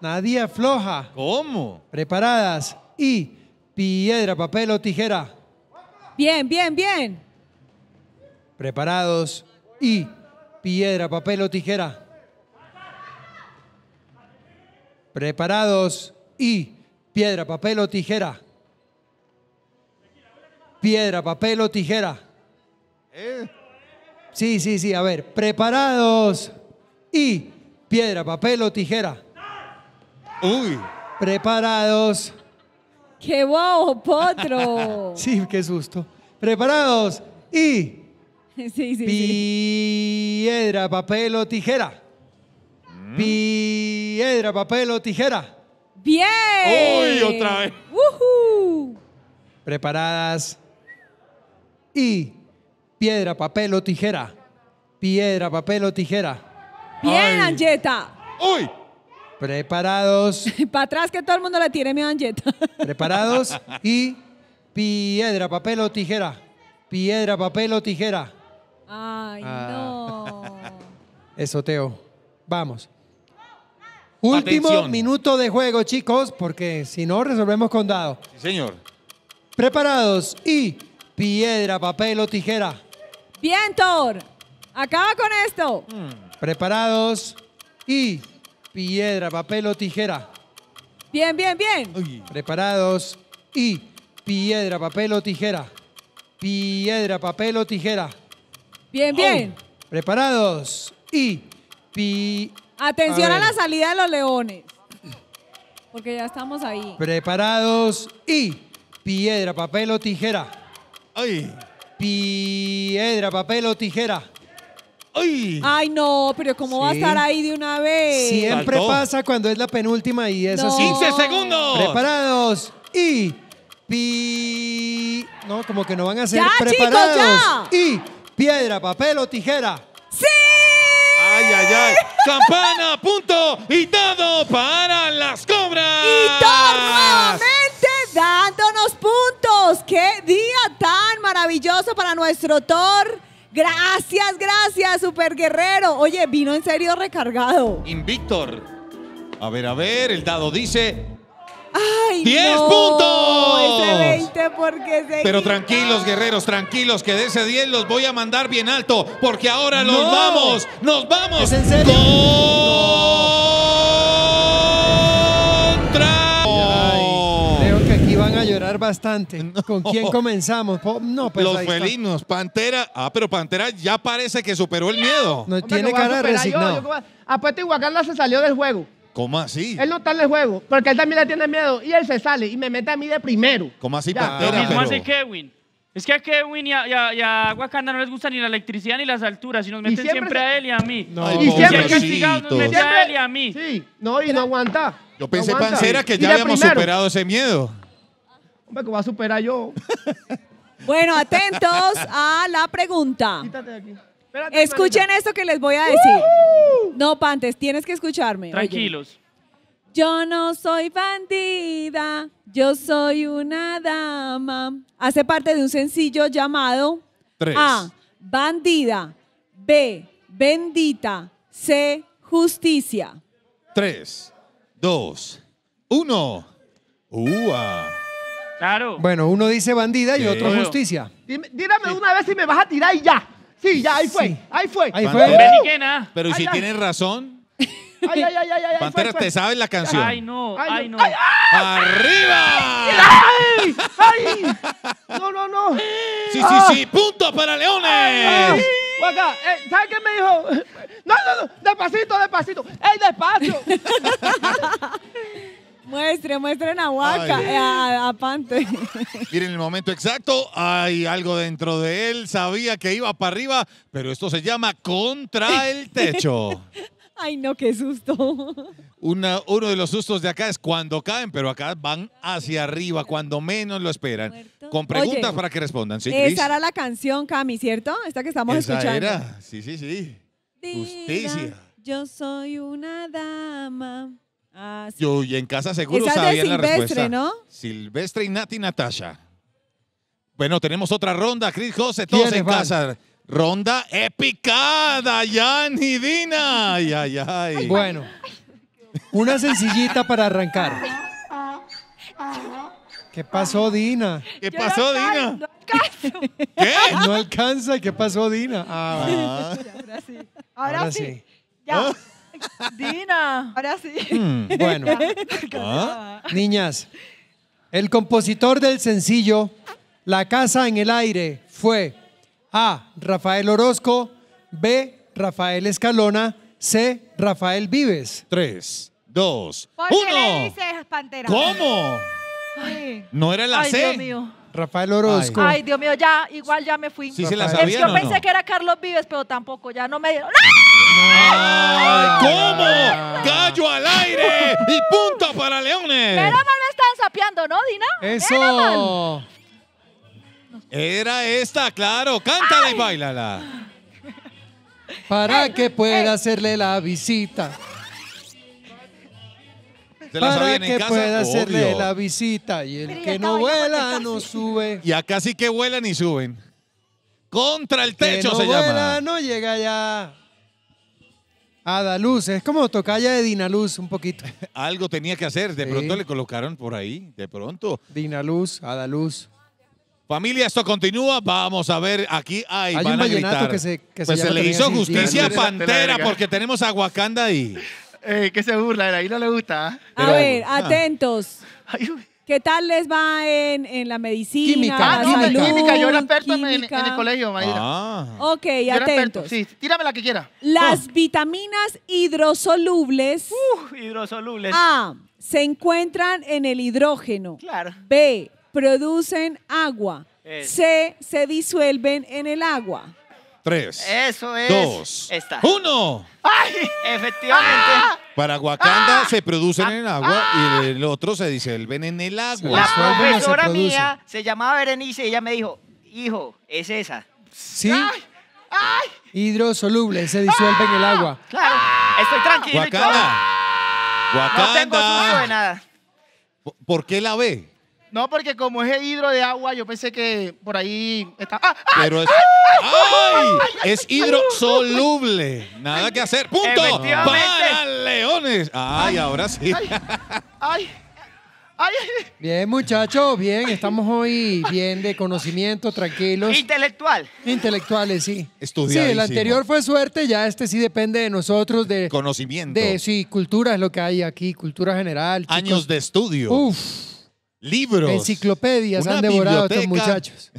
Nadie afloja. ¿Cómo? Preparadas. Y piedra, papel o tijera. Bien, bien, bien. Preparados. Y piedra, papel o tijera. Preparados y piedra, papel o tijera. Piedra, papel o tijera. ¿Eh? Sí, sí, sí, a ver, preparados y piedra, papel o tijera. Uy. Preparados. ¡Qué guau, potro! sí, qué susto. Preparados y piedra, papel o tijera. Piedra, papel o tijera. Bien. Uy, otra vez. Preparadas. Y piedra, papel o tijera. Piedra, papel o tijera. Bien, Anjeta. Uy. Preparados. Para atrás que todo el mundo la tiene, mi Anjeta. Preparados y piedra, papel o tijera. Piedra, papel o tijera. Ay, ah. no. Eso, Teo. Vamos. Último minuto de juego, chicos, porque si no, resolvemos con dado. Sí, señor. Preparados y piedra, papel o tijera. Bien, Thor. Acaba con esto. Hmm. Preparados y piedra, papel o tijera. Bien, bien, bien. Preparados y piedra, papel o tijera. Piedra, papel o tijera. Bien, bien. Preparados y pi... Atención a, la salida de los leones. Porque ya estamos ahí. Preparados y piedra, papel o tijera. Ay. Piedra, papel o tijera. Ay. Ay, no, pero ¿cómo va a estar ahí de una vez? Siempre pasa cuando es la penúltima y es no. así. 15 segundos. Preparados y No, como que no van a ser preparados. Chicos, Y piedra, papel o tijera. ¡Sí! ay, ay, ay. Campana, punto y dado para las cobras. Y Thor nuevamente dándonos puntos. Qué día tan maravilloso para nuestro Thor. Gracias, gracias, super guerrero. Oye, vino en serio recargado. Invictor. A ver, a ver, el dado dice ¡Ay! ¡10 puntos! porque Pero tranquilos, guerreros, tranquilos, que de ese 10 los voy a mandar bien alto, porque ahora nos vamos, nos vamos. ¿Es en serio? creo que aquí van a llorar bastante. ¿Con quién comenzamos? No, pues Los felinos, Pantera. Ah, pero Pantera ya parece que superó el miedo. No tiene cara de resignado. Yo, se salió del juego. ¿Cómo así? Él no está en el juego, porque él también le tiene miedo y él se sale y me mete a mí de primero. ¿Cómo así, Pantera? Lo mismo hace Kevin. Es que a Kevin y a, y no les gusta ni la electricidad ni las alturas, y nos meten siempre a él y a mí. No. Y siempre- castigados nos meten a él y a mí. Sí, no, y no aguanta. Yo pensé, Pancera, que ya habíamos superado ese miedo. Hombre, que va a superar yo. Bueno, atentos a la pregunta. Quítate de aquí. Escuchen esto que les voy a decir. No, Pantes, tienes que escucharme. Tranquilos. Yo no soy bandida, yo soy una dama. Hace parte de un sencillo llamado A. Bandida. B. Bendita. C. Justicia. Tres, dos, uno. ¡Ua! Claro. Bueno, uno dice bandida y otro justicia. Dígame una vez si me vas a tirar y ya. Sí, ya, ahí fue. Ahí fue. Ahí fue. Pero si tienes razón, Ay, ay, ay, ay, ay. Pantera, te sabes la canción. Ay, no, ay, no. ¡Arriba! ¡Ay! ¡Ay! No, no, no. Sí, sí, sí. Ah. Punto para Leones. Eh, ¿sabes qué me dijo? No, no, no. Despacito, despacito. ¡Ey, despacio! Muestre, muestren a Huaca, eh, a, Pante. Miren el momento exacto. Hay algo dentro de él. Sabía que iba para arriba, pero esto se llama contra el techo. Ay, no, qué susto. Una, uno de los sustos de acá es cuando caen, pero acá van hacia arriba, cuando menos lo esperan. Con preguntas para que respondan. ¿Sí, esa era la canción, Cami, ¿cierto? Esta que estamos esa escuchando. Era. Sí, sí, sí. Justicia. Yo soy una dama. Ah, Yo y en casa seguro sabía la Silvestre, la respuesta. ¿no? Silvestre y Nati Natasha. Bueno, tenemos otra ronda, Chris José, todos en casa. Ronda épica, Dayan y Dina. Ay, ay, ay. Bueno, una sencillita para arrancar. ¿Qué pasó, Dina? ¿Qué pasó, Dina? ¿Qué? No alcanza. ¿Qué pasó, Dina? Ah, Ahora, sí. Ahora, sí. Ya. ¿Ah? Dina. Ahora sí. Mm, bueno. ¿Ah? Niñas, el compositor del sencillo La Casa en el Aire fue A. Rafael Orozco, B. Rafael Escalona, C. Rafael Vives. Tres, dos, uno. ¿Cómo? No era la Ay, Rafael Orozco. Ay, Dios mío, ya, igual ya me fui. Yo pensé que era Carlos Vives, pero tampoco, ya no me dieron. ¡Ah! cómo! ¡Gallo al aire! ¡Y punto para Leones! Pero mal me están sapeando, ¿no, Dina? Eso. Era esta, claro. Cántala y bailala. Para que pueda eh. hacerle la visita para que pueda hacerle la visita y el que no vuela no sube. Y acá sí que vuelan y suben. Contra el techo se llama. no llega ya. A es como tocaya de Dinaluz un poquito. Algo tenía que hacer. De pronto le colocaron por ahí. De pronto. Dinaluz, Adaluz. Familia, esto continúa. Vamos a ver aquí. Hay van un a gritar. que se- pues le hizo justicia a Pantera porque tenemos a Wakanda ahí eh, que se burla, ahí no le gusta. ¿ah? a ver, ah. atentos. ¿Qué tal les va en, en la medicina? Química, ah, química. Yo era experto en, el colegio, Mayra. Ok, atentos. sí, tírame la que quiera. Las vitaminas hidrosolubles. hidrosolubles. A. Se encuentran en el hidrógeno. Claro. B. Producen agua. Eh. C. Se disuelven en el agua. Tres. Eso es. Dos. Uno. ¡Ay! Efectivamente. Ah. Para Wakanda ah. se producen en el ah. agua y el otro se disuelven en el agua. La profesora mía se llamaba Berenice y ella me dijo, hijo, es esa. Sí. ¡Ay! Hidrosoluble, se disuelve en el agua. Claro, estoy tranquilo. Wakanda. Wakanda. No tengo de nada. ¿Por qué la ve? No, porque como es el hidro de agua, yo pensé que por ahí está. ¡Ah! ¡Ah! Pero es, ¡Ah! ¡Ay! es hidrosoluble. Nada que hacer. ¡Punto! Para leones. Ay, ahora sí. Ay, ay, Bien, muchachos, bien. Estamos hoy bien de conocimiento, tranquilos. Intelectual. Intelectuales, sí. estudio Sí, el anterior fue suerte, ya este sí depende de nosotros, de. Conocimiento. De, sí, cultura es lo que hay aquí, cultura general. Chicos. Años de estudio. Uf. Libros. Enciclopedias han devorado estos muchachos.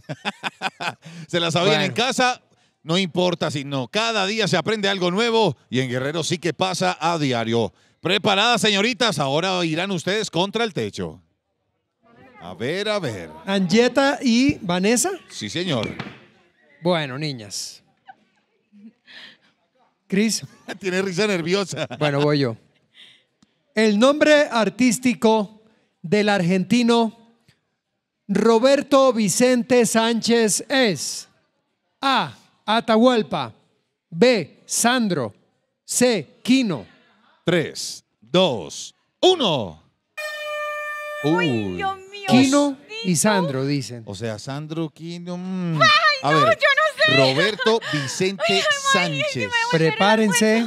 se las sabían en casa, no importa si no. Cada día se aprende algo nuevo y en Guerrero sí que pasa a diario. Preparadas, señoritas, ahora irán ustedes contra el techo. A ver, a ver. ¿Anjeta y Vanessa? Sí, señor. Bueno, niñas. Cris. Tiene risa nerviosa. Bueno, voy yo. El nombre artístico del argentino Roberto Vicente Sánchez es A. Atahualpa B. Sandro C. Quino 3, 2, 1 Quino y Sandro dicen. O sea, Sandro Quino. A ver, Roberto Vicente Sánchez. Prepárense.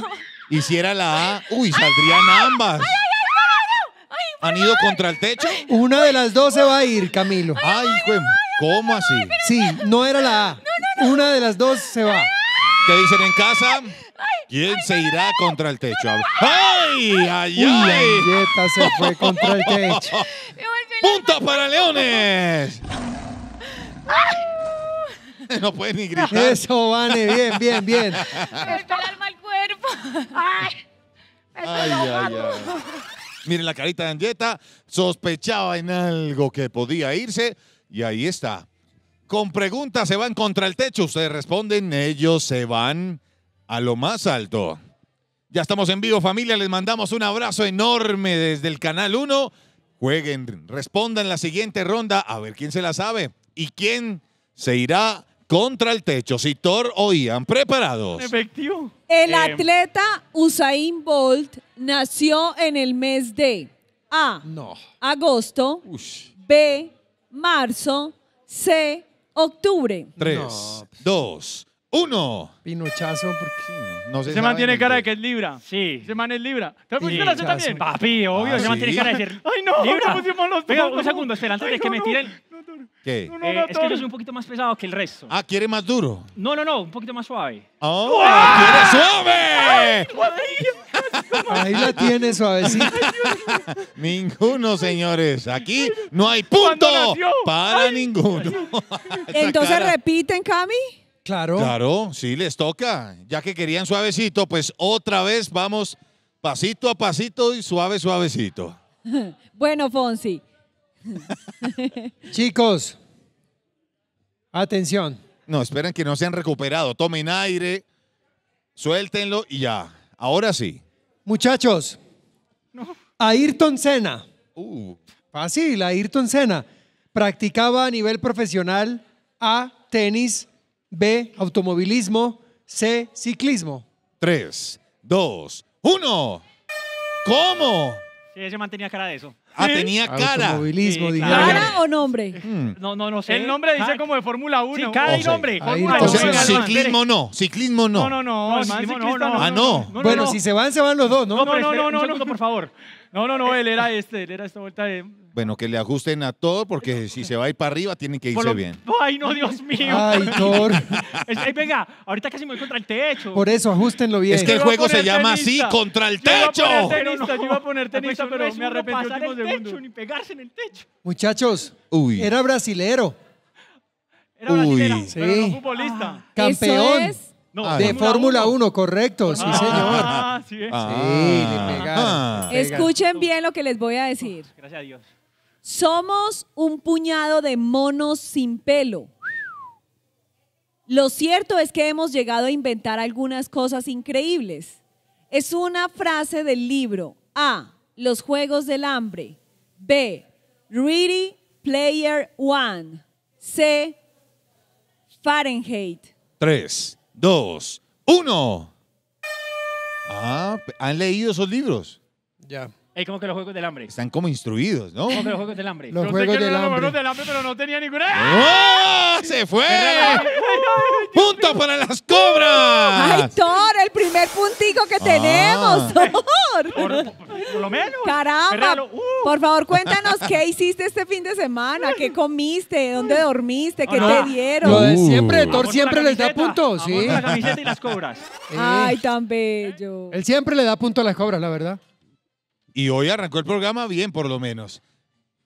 Hiciera la A. Uy, saldrían ambas. ¿Han ido contra el techo? Una de las dos se va a ir, Camilo. Ay, güey. ¿Cómo así? Sí, no era la A. Una de las dos se va. ¿Qué dicen en casa? ¿Quién se irá contra el techo? ¡Ay, ay, ay! se fue contra el techo. ¡Punta para Leones! No puedes ni gritar. Eso, Vane, bien, bien, bien. Me el alma al cuerpo. ¡Ay! ay, ay. Miren la carita de Andieta, sospechaba en algo que podía irse y ahí está. Con preguntas se van contra el techo, ustedes responden, ellos se van a lo más alto. Ya estamos en vivo familia, les mandamos un abrazo enorme desde el Canal 1. Jueguen, respondan la siguiente ronda, a ver quién se la sabe y quién se irá contra el techo. Si Thor oían, preparados. Efectivo. El eh, atleta Usain Bolt nació en el mes de A. No. Agosto. B. Marzo. C. Octubre. Tres, dos, uno. Pinochazo, ¿por qué? No se, se mantiene cara de que es Libra. Sí. Se man es Libra. ¿Te lo la también? Papi, obvio. Ah, se mantiene cara de ser. ¡Ay, no! Libra. pusimos los dos! un segundo, espera, antes de que me tiren. ¿Qué? No, no, eh, es que yo soy un poquito más pesado que el resto. Ah, ¿quiere más duro? No, no, no, un poquito más suave. ¡Oh! ¡Quiere suave! Ahí la tiene suavecita. ninguno, señores. Aquí no hay punto para ninguno. Entonces repiten, Cami. Claro. Claro, sí, les toca. Ya que querían suavecito, pues otra vez vamos pasito a pasito y suave, suavecito. bueno, Fonsi. Chicos, atención. No, esperen que no se han recuperado. Tomen aire, suéltenlo y ya. Ahora sí. Muchachos, Ayrton Senna. Uh. Fácil, Ayrton Senna. Practicaba a nivel profesional a tenis B, automovilismo, C, ciclismo. 3, 2, 1. ¿Cómo? Sí, ese mantenía cara de eso. Ah, tenía cara. Automovilismo, ¿Cara o nombre? Hmm. No, no, no sé. El nombre dice como de Fórmula 1. Sí, cada nombre. ciclismo no, ciclismo no. No, no, no. Ah, no. Bueno, si se van, se van los dos, ¿no? No, no, no, no, no, por favor. No, no, no, él era este, él era esta vuelta de bueno, que le ajusten a todo, porque si se va a ir para arriba, tienen que irse bien. ¡Ay, no, Dios mío! ¡Ay, Thor! ay eh, venga, ahorita casi me voy contra el techo. Por eso, ajustenlo bien. Es que el juego se llama así, contra el techo. Yo iba a poner tenista, yo iba a poner tenista, pero, me arrepentí el último el ni pegarse en el techo. Muchachos, Uy. era brasilero. Era brasilero, pero no futbolista. Ah. Ah. Campeón. Ah, de Fórmula 1. correcto, sí, señor. Ah, sí, sí le Escuchen bien lo que les voy a decir. Gracias a Dios. Somos un puñado de monos sin pelo. Lo cierto es que hemos llegado a inventar algunas cosas increíbles. Es una frase del libro A. Los Juegos del Hambre. B. Ready Player One. C. Fahrenheit. Tres, dos, uno. Ah, ¿han leído esos libros? Ya. Es como que los juegos del hambre. Están como instruidos, ¿no? Como que los juegos del hambre. Los juegos sé que del, los hambre. del hambre, pero no tenía ninguna. ¡Oh! ¡Se fue! ¡Punto para las cobras! ¡Ay, Thor! El primer puntico que tenemos, ah. Thor. Por, lo menos. Caramba. Uh. Por favor, cuéntanos qué hiciste este fin de semana, qué comiste, dónde dormiste, qué te dieron. Lo de uh. siempre, Thor siempre les da puntos. Sí. La camiseta y las cobras. Ay, eh. tan bello. Él siempre le da punto a las cobras, la verdad y hoy arrancó el programa bien, por lo menos.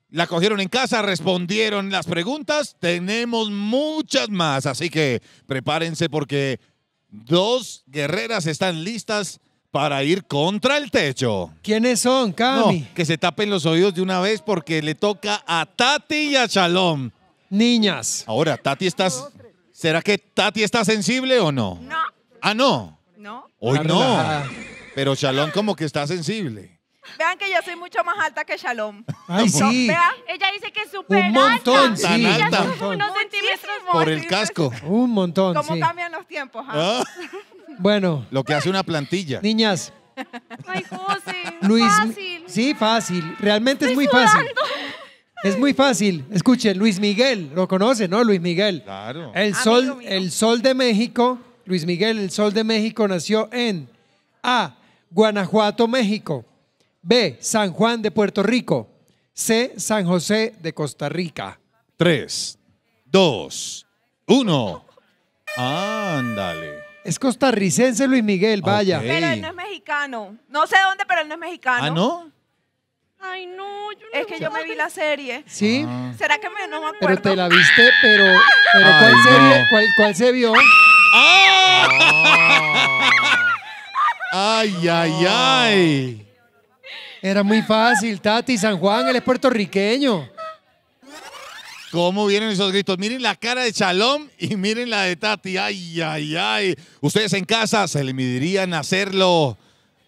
La cogieron en casa, respondieron las preguntas. Tenemos muchas más, así que prepárense porque dos guerreras están listas para ir contra el techo. ¿Quiénes son, Cami? que se tapen los oídos de una vez porque le toca a Tati y a Shalom. Niñas. Ahora, Tati estás... ¿Será que Tati está sensible o no? No. Ah, no. No. Hoy no. Pero Shalom como que está sensible. Vean que yo soy mucho más alta que Shalom. Ay, sí. Vean. Ella dice que es súper Un montón, sí. Tan alta. Por el casco. Un montón, ¿Cómo cambian los tiempos? ah? ah. Bueno, Lo que hace una plantilla. niñas, Ay, José. Luis. Fácil. Sí, fácil. Realmente es muy fácil. Es muy fácil. Escuchen, Luis Miguel, lo conoce, ¿no? Luis Miguel. Claro. El sol, el sol de México, Luis Miguel, el sol de México nació en A. Guanajuato, México. B. San Juan de Puerto Rico. C. San José de Costa Rica. Tres, dos, uno. Ándale. Es costarricense Luis Miguel, vaya. Pero él no es mexicano. No sé dónde, pero él no es mexicano. ¿Ah, no? Ay, no, yo Es que yo me vi la serie. ¿Sí? Ah. ¿Será que me, no me acuerdo? Pero te la viste, pero, ¿cuál, serie, cuál, se vio? ¡Ah! ay, ay! Era muy fácil, Tati. San Juan, él es puertorriqueño. ¿Cómo vienen esos gritos? Miren la cara de Shalom y miren la de Tati. Ay, ay, ay. Ustedes en casa se le medirían hacerlo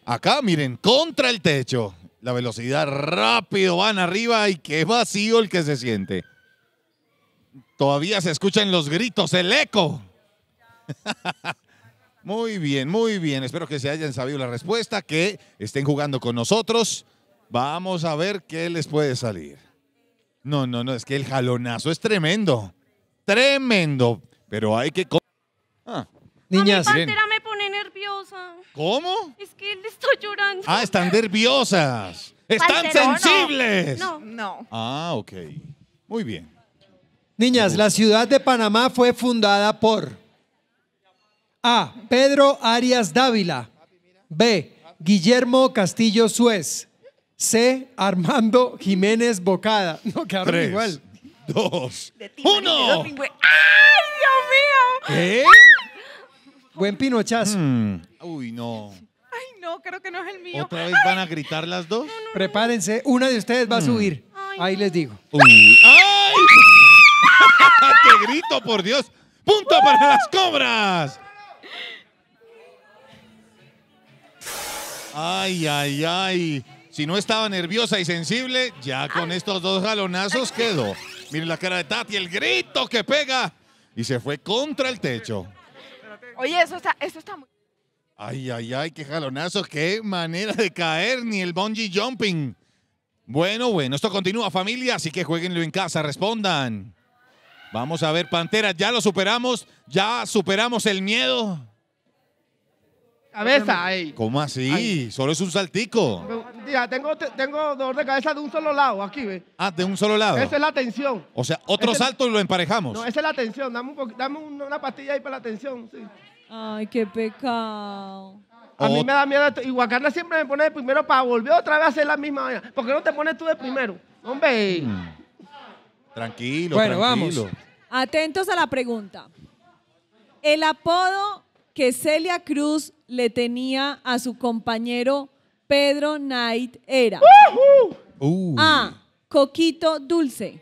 acá, miren, contra el techo. La velocidad rápido, van arriba y qué vacío el que se siente. Todavía se escuchan los gritos, el eco. Muy bien, muy bien. Espero que se hayan sabido la respuesta, que estén jugando con nosotros. Vamos a ver qué les puede salir. No, no, no, es que el jalonazo es tremendo. Tremendo. Pero hay que... Ah. Niñas, mi pantera me pone nerviosa. ¿Cómo? Es que le estoy llorando. Ah, están nerviosas. Están sensibles. no, no. Ah, ok. Muy bien. Niñas, la ciudad de Panamá fue fundada por... A. Pedro Arias Dávila. B. Guillermo Castillo Suez. C. Armando Jiménez Bocada. No quedaron Tres, igual. Dos. uno. ¡Ay, Dios mío! ¿Qué? Buen pinochazo. Mm. Uy, no. Ay, no, creo que no es el mío. ¿Otra vez van a gritar las dos? Prepárense, una de ustedes va a mm. subir. Ahí les digo. ¡Ay! ¡Qué grito, por Dios! ¡Punto para las cobras! Ay, ay, ay. Si no estaba nerviosa y sensible, ya con estos dos jalonazos quedó. Miren la cara de Tati, el grito que pega. Y se fue contra el techo. Oye, eso está, eso está muy... Ay, ay, ay, qué jalonazo, qué manera de caer, ni el bungee jumping. Bueno, bueno, esto continúa familia, así que jueguenlo en casa, respondan. Vamos a ver, Pantera, ya lo superamos, ya superamos el miedo. Cabeza ahí. ¿Cómo así? Solo es un saltico. tengo, tengo dolor de cabeza de un solo lado, aquí, ¿ves? Ah, de un solo lado. Esa es la tensión. O sea, otro salto y lo emparejamos. No, esa es la tensión. Dame, una pastilla ahí para la tensión, sí. Ay, qué pecado. A mí me da miedo esto. Y siempre me pone de primero para volver otra vez a hacer la misma ¿Por qué no te pones tú de primero? Hombre. Mm. Tranquilo, bueno, vamos. Atentos a la pregunta. El apodo que Celia Cruz le tenía a su compañero Pedro Knight era A. Coquito dulce.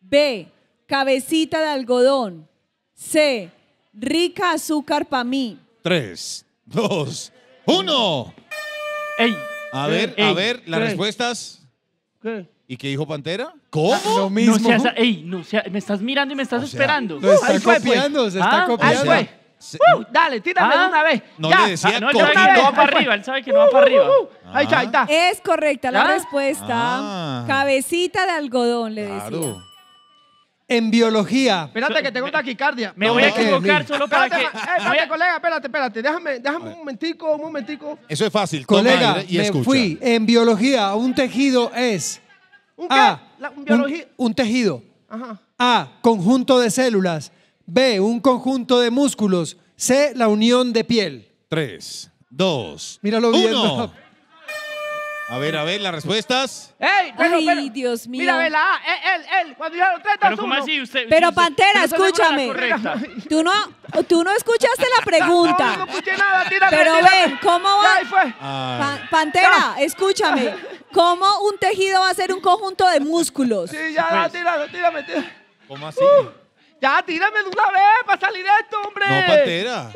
B. Cabecita de algodón. C. Rica azúcar para mí. Tres, dos, uno. Ey, a ver, a ver, las respuestas. ¿Qué? ¿Y qué dijo Pantera? ¿Cómo? Ah, lo mismo. ey, no me estás mirando y me estás esperando. está pues. copiando, se está ah, copiando. Uh, dale, tírame de ah, una vez. No ya. le decía ah, No, él sabe no va para arriba, él sabe que no va para arriba. Ahí está, ahí está. Ah. Es correcta la respuesta. Cabecita de algodón, le decía. Claro. En biología. Espérate que tengo quicardia Me voy a equivocar solo para que... Eh, espérate, colega, espérate, espérate. Déjame, déjame un momentico, un momentico. Eso es fácil. Colega, y me escucha. fui. En biología, un tejido es ¿Un qué? un biología. un- un tejido. Ajá. A. Conjunto de células. B, un conjunto de músculos. C, la unión de piel. Tres, dos, Míralo bien. uno. A ver, a ver, las respuestas. ¡Ey! Ay, Dios mío. Mira, ve la A, eh, él, él, Cuando dijeron Pero así usted? Pero Pantera, escúchame. Tú no, tú no escuchaste la No, no pregunta. escuché nada, Pero ven, ¿cómo va? Pantera, escúchame. ¿Cómo un tejido va a ser un conjunto de músculos? Sí, ya, tíralo, tíralo, tírame, ¿Cómo así? Ya, tírame de una vez para salir de esto, hombre. No, patera.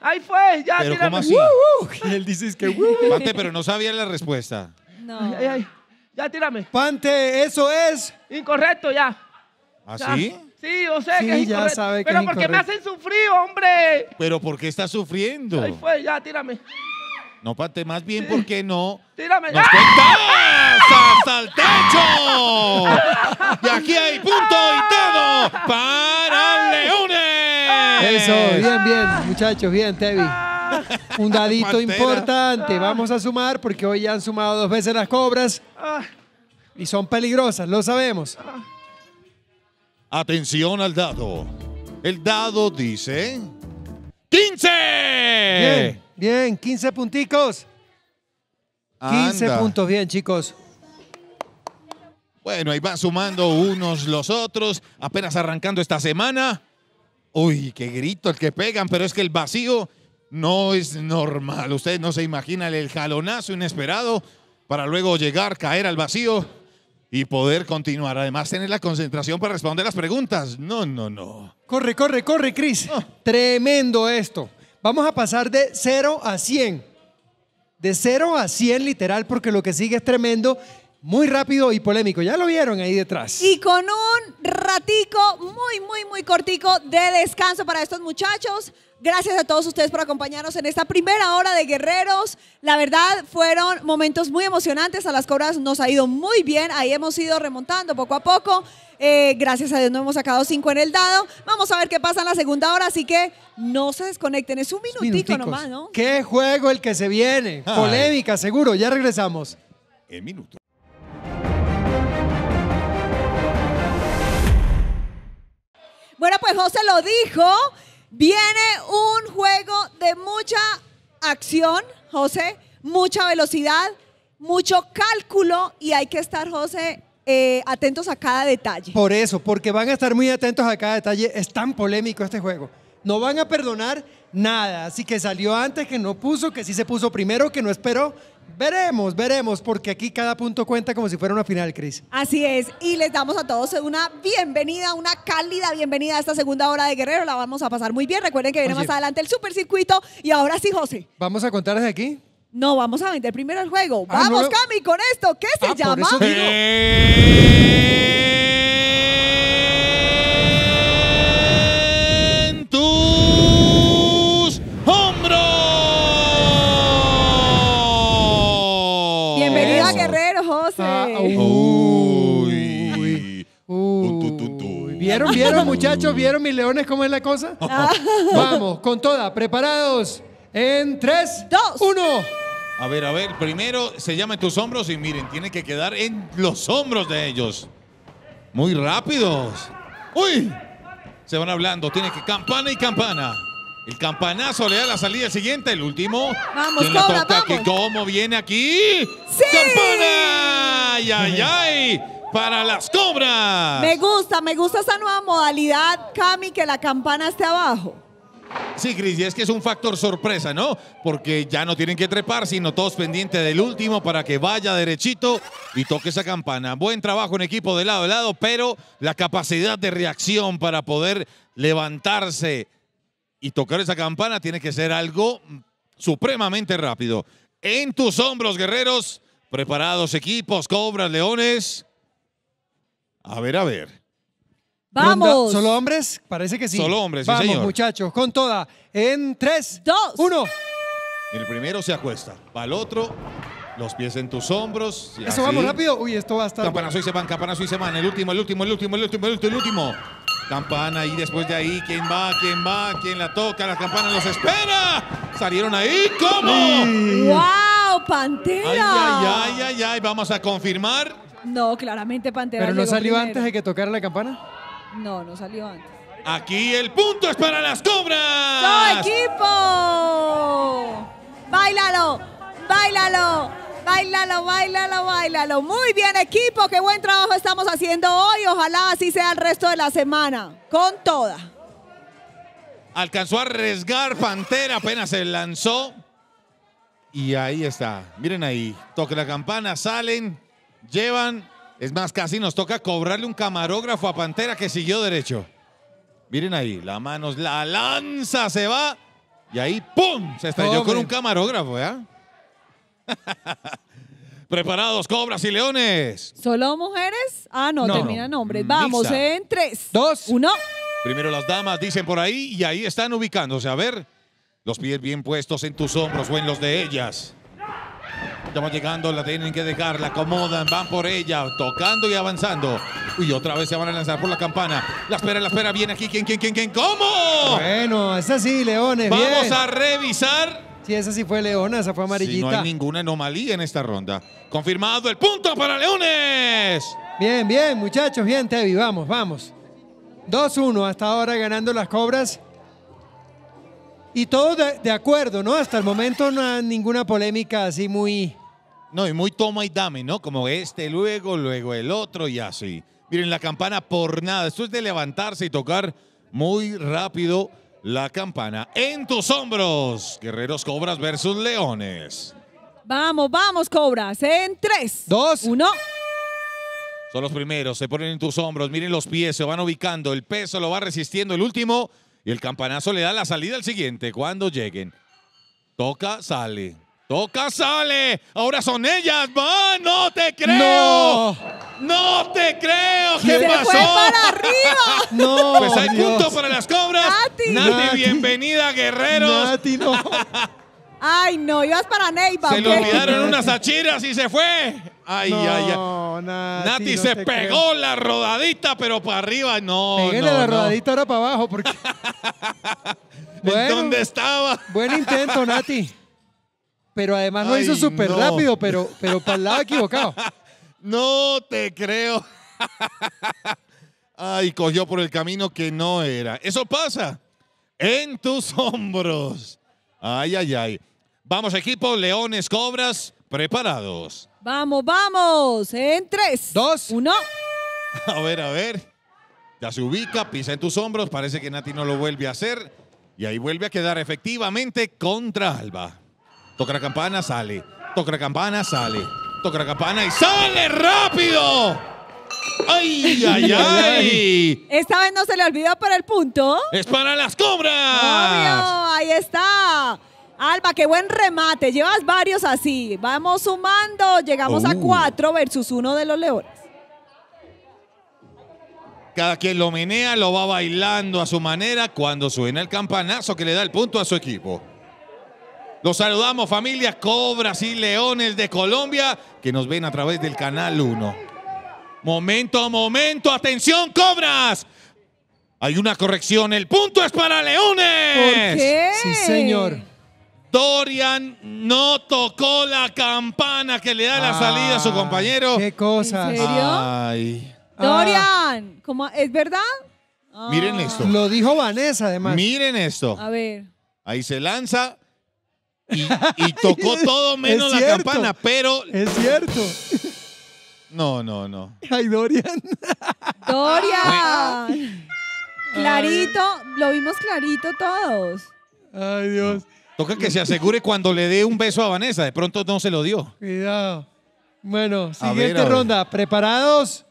Ahí fue, ya, pero tírame. ¿cómo así? Él dice es que... Pante, pero no sabía la respuesta. No. Ay, ay, Ya, tírame. Pante, eso es... Incorrecto, ya. ¿Así? ¿Ah, sí, yo sé sí, que es ya Sabe que pero por porque me hacen sufrir, hombre. Pero ¿por qué estás sufriendo? Ahí fue, ya, tírame. No, Pate, más bien, ¿por porque no? ¡Tírame! ¡Nos hasta el techo! y aquí hay punto y todo para Leones. Eso, bien, bien, muchachos, bien, Tevi. Ah. Un dadito importante. Ah. Vamos a sumar porque hoy ya han sumado dos veces las cobras. Ah. Y son peligrosas, lo sabemos. Atención al dado. El dado dice... ¡15! Bien. Bien, 15 punticos. 15 puntos, bien, chicos. Bueno, ahí van sumando unos los otros, apenas arrancando esta semana. Uy, qué grito el que pegan, pero es que el vacío no es normal. Ustedes no se imaginan el jalonazo inesperado para luego llegar, caer al vacío y poder continuar. Además, tener la concentración para responder las preguntas. No, no, no. Corre, corre, corre, Cris. Tremendo esto. Vamos a pasar de 0 a 100. De 0 a 100 literal, porque lo que sigue es tremendo, muy rápido y polémico. Ya lo vieron ahí detrás. Y con un ratico muy, muy, muy cortico de descanso para estos muchachos. Gracias a todos ustedes por acompañarnos en esta primera hora de Guerreros. La verdad, fueron momentos muy emocionantes. A las cobras nos ha ido muy bien. Ahí hemos ido remontando poco a poco. Eh, gracias a Dios no hemos sacado cinco en el dado. Vamos a ver qué pasa en la segunda hora, así que no se desconecten. Es un minutico nomás, ¿no? ¡Qué juego el que se viene! Polémica, seguro. Ya regresamos. En minuto. Bueno, pues José lo dijo. Viene un juego de mucha acción, José, mucha velocidad, mucho cálculo y hay que estar, José, eh, atentos a cada detalle. Por eso, porque van a estar muy atentos a cada detalle. Es tan polémico este juego. No van a perdonar nada. Así que salió antes, que no puso, que sí se puso primero, que no esperó. Veremos, veremos, porque aquí cada punto cuenta como si fuera una final, Cris. Así es, y les damos a todos una bienvenida, una cálida bienvenida a esta segunda hora de Guerrero. La vamos a pasar muy bien. Recuerden que viene más adelante el supercircuito. Y ahora sí, José. Vamos a contar desde aquí. No, vamos a vender primero el juego. Ah, vamos, Cami, con esto. ¿Qué se ah, llama? En tus hombros. Bienvenida, Guerrero, José. Ah, ¿Vieron, vieron, muchachos? ¿Vieron, mis leones, cómo es la cosa? Vamos, con toda, preparados. En 3, Dos. 1. A ver, a ver, primero se llama en tus hombros y miren, tiene que quedar en los hombros de ellos. Muy rápidos. ¡Uy! Se van hablando, tiene que campana y campana. El campanazo le da la salida siguiente, el último. Vamos, cobra, Vamos. ¿Cómo viene aquí? ¡Sí! ¡Campana! ¡Ay, ay, ay! Para las cobras. Me gusta, me gusta esa nueva modalidad, Cami, que la campana esté abajo. Sí, Cris, y es que es un factor sorpresa, ¿no? Porque ya no tienen que trepar, sino todos pendientes del último para que vaya derechito y toque esa campana. Buen trabajo en equipo de lado a lado, pero la capacidad de reacción para poder levantarse y tocar esa campana tiene que ser algo supremamente rápido. En tus hombros, guerreros. Preparados equipos, cobras, leones. A ver, a ver. ¡Vamos! ¿Solo hombres? Parece que sí. Solo hombres, sí, Vamos, muchachos, con toda. En tres, Dos. uno. El primero se acuesta, va el otro, los pies en tus hombros. Eso, vamos rápido. Uy, esto va a estar... Campana, soy se van, campanazo y se van. El último, el último, el último, el último, el último, el último. Campana y después de ahí, ¿quién va? ¿Quién va? ¿Quién la toca? La campana los espera. Salieron ahí, ¿cómo? ¡Wow, Pantera! Ay, ay, ay, ay, Vamos a confirmar. No, claramente Pantera. ¿Pero no salió antes de que tocar la campana? No, no salió antes. Aquí el punto es para las cobras. ¡No, equipo! bailalo, bailalo, bailalo, bailalo, bailalo. Muy bien, equipo. Qué buen trabajo estamos haciendo hoy. Ojalá así sea el resto de la semana. Con toda. Alcanzó a arriesgar Pantera, apenas se lanzó. Y ahí está. Miren ahí. toque la campana, salen, llevan es más, casi nos toca cobrarle un camarógrafo a Pantera que siguió derecho. Miren ahí, la mano, la lanza se va y ahí ¡pum! Se estrelló con un camarógrafo, ya. Preparados, cobras y leones. ¿Solo mujeres? Ah, no, terminan hombres. Vamos, en tres, dos, uno. Primero las damas dicen por ahí y ahí están ubicándose. A ver, los pies bien puestos en tus hombros o en los de ellas. Estamos llegando, la tienen que dejar, la acomodan, van por ella, tocando y avanzando. Y otra vez se van a lanzar por la campana. La espera, la espera, viene aquí. ¿Quién, quién, quién, quién? ¿Cómo? Bueno, esa sí, Leones. Vamos a revisar. Sí, esa sí fue Leona, esa fue amarillita. no hay ninguna anomalía en esta ronda. Confirmado el punto para Leones. Bien, bien, muchachos, bien, Tevi, vamos, vamos. 2-1 hasta ahora ganando las cobras. Y todo de, acuerdo, ¿no? Hasta el momento no hay ninguna polémica así muy... No, y muy toma y dame, ¿no? Como este, luego, luego el otro y así. Miren, la campana por nada. Esto es de levantarse y tocar muy rápido la campana. En tus hombros, Guerreros Cobras versus Leones. Vamos, vamos, Cobras. En tres, dos, uno. Son los primeros, se ponen en tus hombros, miren los pies, se van ubicando, el peso lo va resistiendo, el último y el campanazo le da la salida al siguiente cuando lleguen. Toca, sale. Toca, sale. Ahora son ellas. ¡Van! ¡No te creo! ¡No, te creo! ¿Qué Se pasó? Fue para arriba! ¡No! Pues hay punto para las cobras. Nati. bienvenida, guerreros. Nati, no. Ay, no, ibas para Neiva. Se lo le olvidaron unas achiras y se fue. Ay, ay, ay. Nati, se pegó la rodadita, pero para arriba no. Pégale la rodadita ahora para abajo, porque. ¿Dónde estaba? buen intento, Nati. Pero además lo hizo súper rápido, pero, pero para el lado equivocado. no te creo. Ay, cogió por el camino que no era. Eso pasa en tus hombros. Ay, ay, ay. Vamos, equipo, Leones, Cobras. ¿Preparados? Vamos, vamos. En tres. Dos. Uno. A ver, a ver. Ya se ubica, pisa en tus hombros. Parece que Nati no lo vuelve a hacer. Y ahí vuelve a quedar efectivamente contra Alba. Toca la campana, sale. Toca la campana, sale. Toca la campana y sale rápido. ¡Ay, ay, ay! Esta vez no se le olvida para el punto. ¡Es para las cobras! Ahí está. Alba, qué buen remate. Llevas varios así. Vamos sumando. Llegamos a oh. cuatro versus uno de los leones. Cada quien lo menea, lo va bailando a su manera cuando suena el campanazo que le da el punto a su equipo. Los saludamos, familias Cobras y Leones de Colombia, que nos ven a través del Canal 1. Momento, momento, atención, Cobras. Hay una corrección, el punto es para Leones. ¿Por qué? Sí, señor. Dorian no tocó la campana que le da la ah, salida a su compañero. ¿Qué cosa, ¿En serio? Ay. Ah. Dorian, ¿es verdad? Miren ah. esto. Lo dijo Vanessa, además. Miren esto. A ver. Ahí se lanza y, tocó todo menos la campana, pero Es cierto. no, no, no. Ay, Dorian. Dorian. clarito, lo vimos clarito todos. Ay, Dios. Toca que se asegure cuando le dé un beso a Vanessa. De pronto no se lo dio. Cuidado. Bueno, siguiente ronda. ¿Preparados?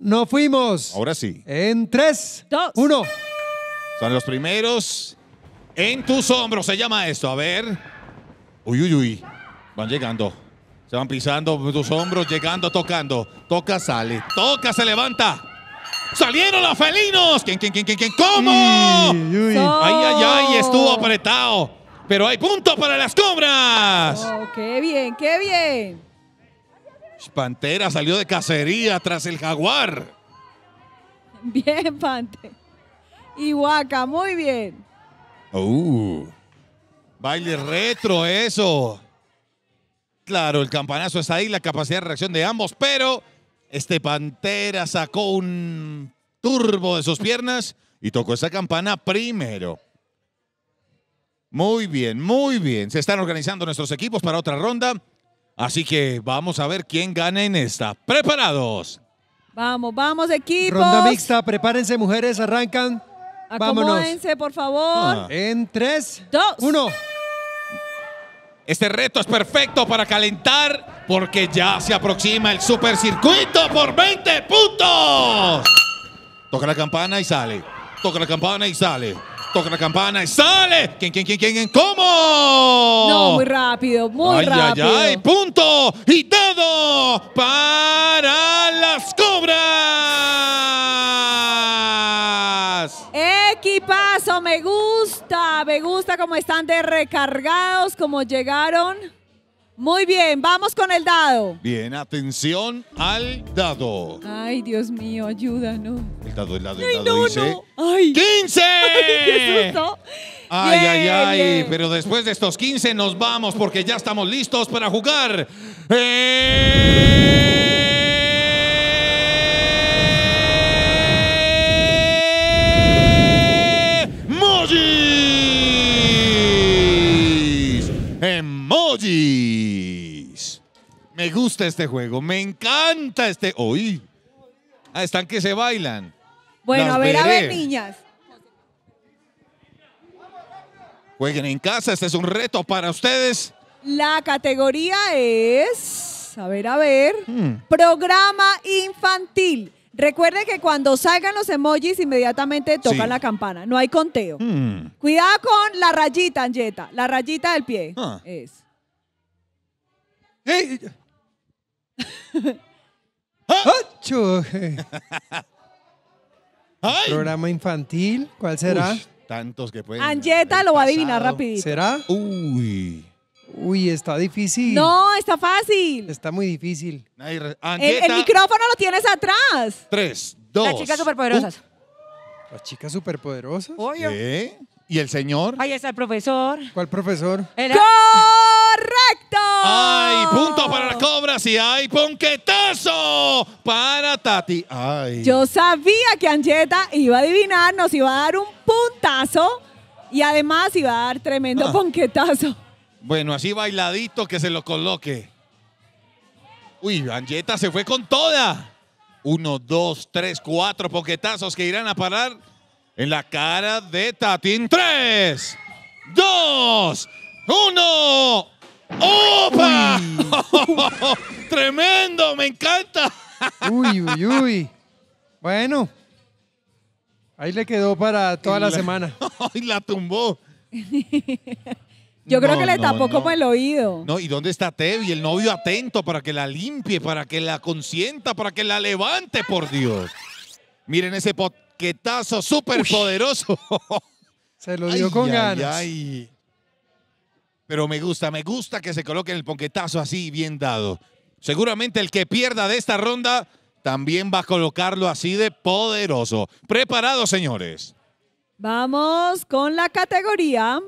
No fuimos. Ahora sí. En tres, Dos. 1. Son los primeros. En tus hombros se llama esto. A ver. Uy, uy, uy. Van llegando. Se van pisando tus hombros, llegando, tocando. Toca, sale. Toca, se levanta. Salieron los felinos. ¿Quién, quién, quién, quién, cómo Ay, ay, ay, estuvo apretado. Pero hay punto para las cobras. Oh, qué bien, qué bien. Pantera salió de cacería tras el jaguar. Bien, Pante. Y muy bien. Uh, baile retro eso. Claro, el campanazo está ahí, la capacidad de reacción de ambos, pero este Pantera sacó un turbo de sus piernas y tocó esa campana primero. Muy bien, muy bien. Se están organizando nuestros equipos para otra ronda. Así que vamos a ver quién gana en esta. ¡Preparados! Vamos, vamos, equipos. Ronda mixta, prepárense, mujeres, arrancan. Acomódense, Vámonos. por favor. Ah. En tres, dos, uno. Este reto es perfecto para calentar porque ya se aproxima el supercircuito por 20 puntos. Toca la campana y sale. Toca la campana y sale. Toca la campana y sale. ¿Quién, quién, quién, quién? ¿Cómo? No, muy rápido, muy rápido. Ay, ay, punto y todo! para las cobras. Equipazo, me gusta, me gusta cómo están de recargados, cómo llegaron. Muy bien, vamos con el dado. Bien, atención al dado. Ay, Dios mío, ayúdanos. El dado, el dado, el no, No. Ay. Ay, qué susto. Ay, ay, ay, pero después de estos 15 nos vamos porque ya estamos listos para jugar. Eh, Emojis. Me gusta este juego, me encanta este. hoy Ah, están que se bailan. Bueno, a ver, a ver, niñas. Jueguen en casa, este es un reto para ustedes. La categoría es, a ver, a ver, hmm. programa infantil. Recuerde que cuando salgan los emojis, inmediatamente tocan la campana. No hay conteo. Hmm. Cuidado con la rayita, Angeta. La rayita del pie. Ah. Es. Ah. Programa infantil. ¿Cuál será? tantos que pueden. Angeta lo va a adivinar rapidito. ¿Será? Uy. Uy, está difícil. No, está fácil. Está muy difícil. El, micrófono lo tienes atrás. Tres, dos. Las chicas superpoderosas. Las chicas superpoderosas. ¿Qué? ¿Y el señor? Ahí está el profesor. ¿Cuál profesor? ¡Correcto! ¡Ay, punto para las cobras y hay ponquetazo para Tati! ¡Ay! Yo sabía que angeta iba a adivinar, nos iba a dar un puntazo y además iba a dar tremendo ah. ponquetazo. Bueno, así bailadito que se lo coloque. Uy, Anjeta se fue con toda. Uno, dos, tres, cuatro poquetazos que irán a parar en la cara de Tatín. Tres, dos, uno. ¡Opa! ¡Tremendo! ¡Me encanta! uy, uy, uy. Bueno, ahí le quedó para toda la, semana. ¡Ay, la tumbó! Yo creo que le tapó como el oído. No, ¿y dónde está y El novio atento para que la limpie, para que la consienta, para que la levante, por Dios. Miren ese poquetazo súper poderoso. Se lo dio con ganas. Pero me gusta, me gusta que se coloque el poquetazo así, bien dado. Seguramente el que pierda de esta ronda también va a colocarlo así de poderoso. Preparados, señores. Vamos con la categoría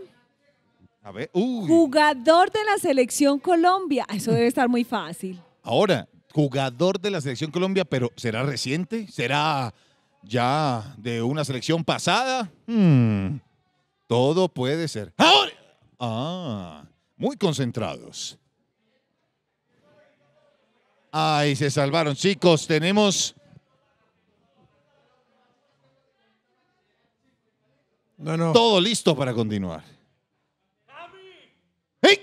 Jugador de la selección Colombia. Ah, eso debe estar muy fácil. Ahora, jugador de la selección Colombia, pero ¿será reciente? ¿Será ya de una selección pasada? Hmm, todo puede ser. ¡Ahora! Ah, muy concentrados. Ay, se salvaron, chicos. Tenemos. Todo listo para continuar. ¡Ey!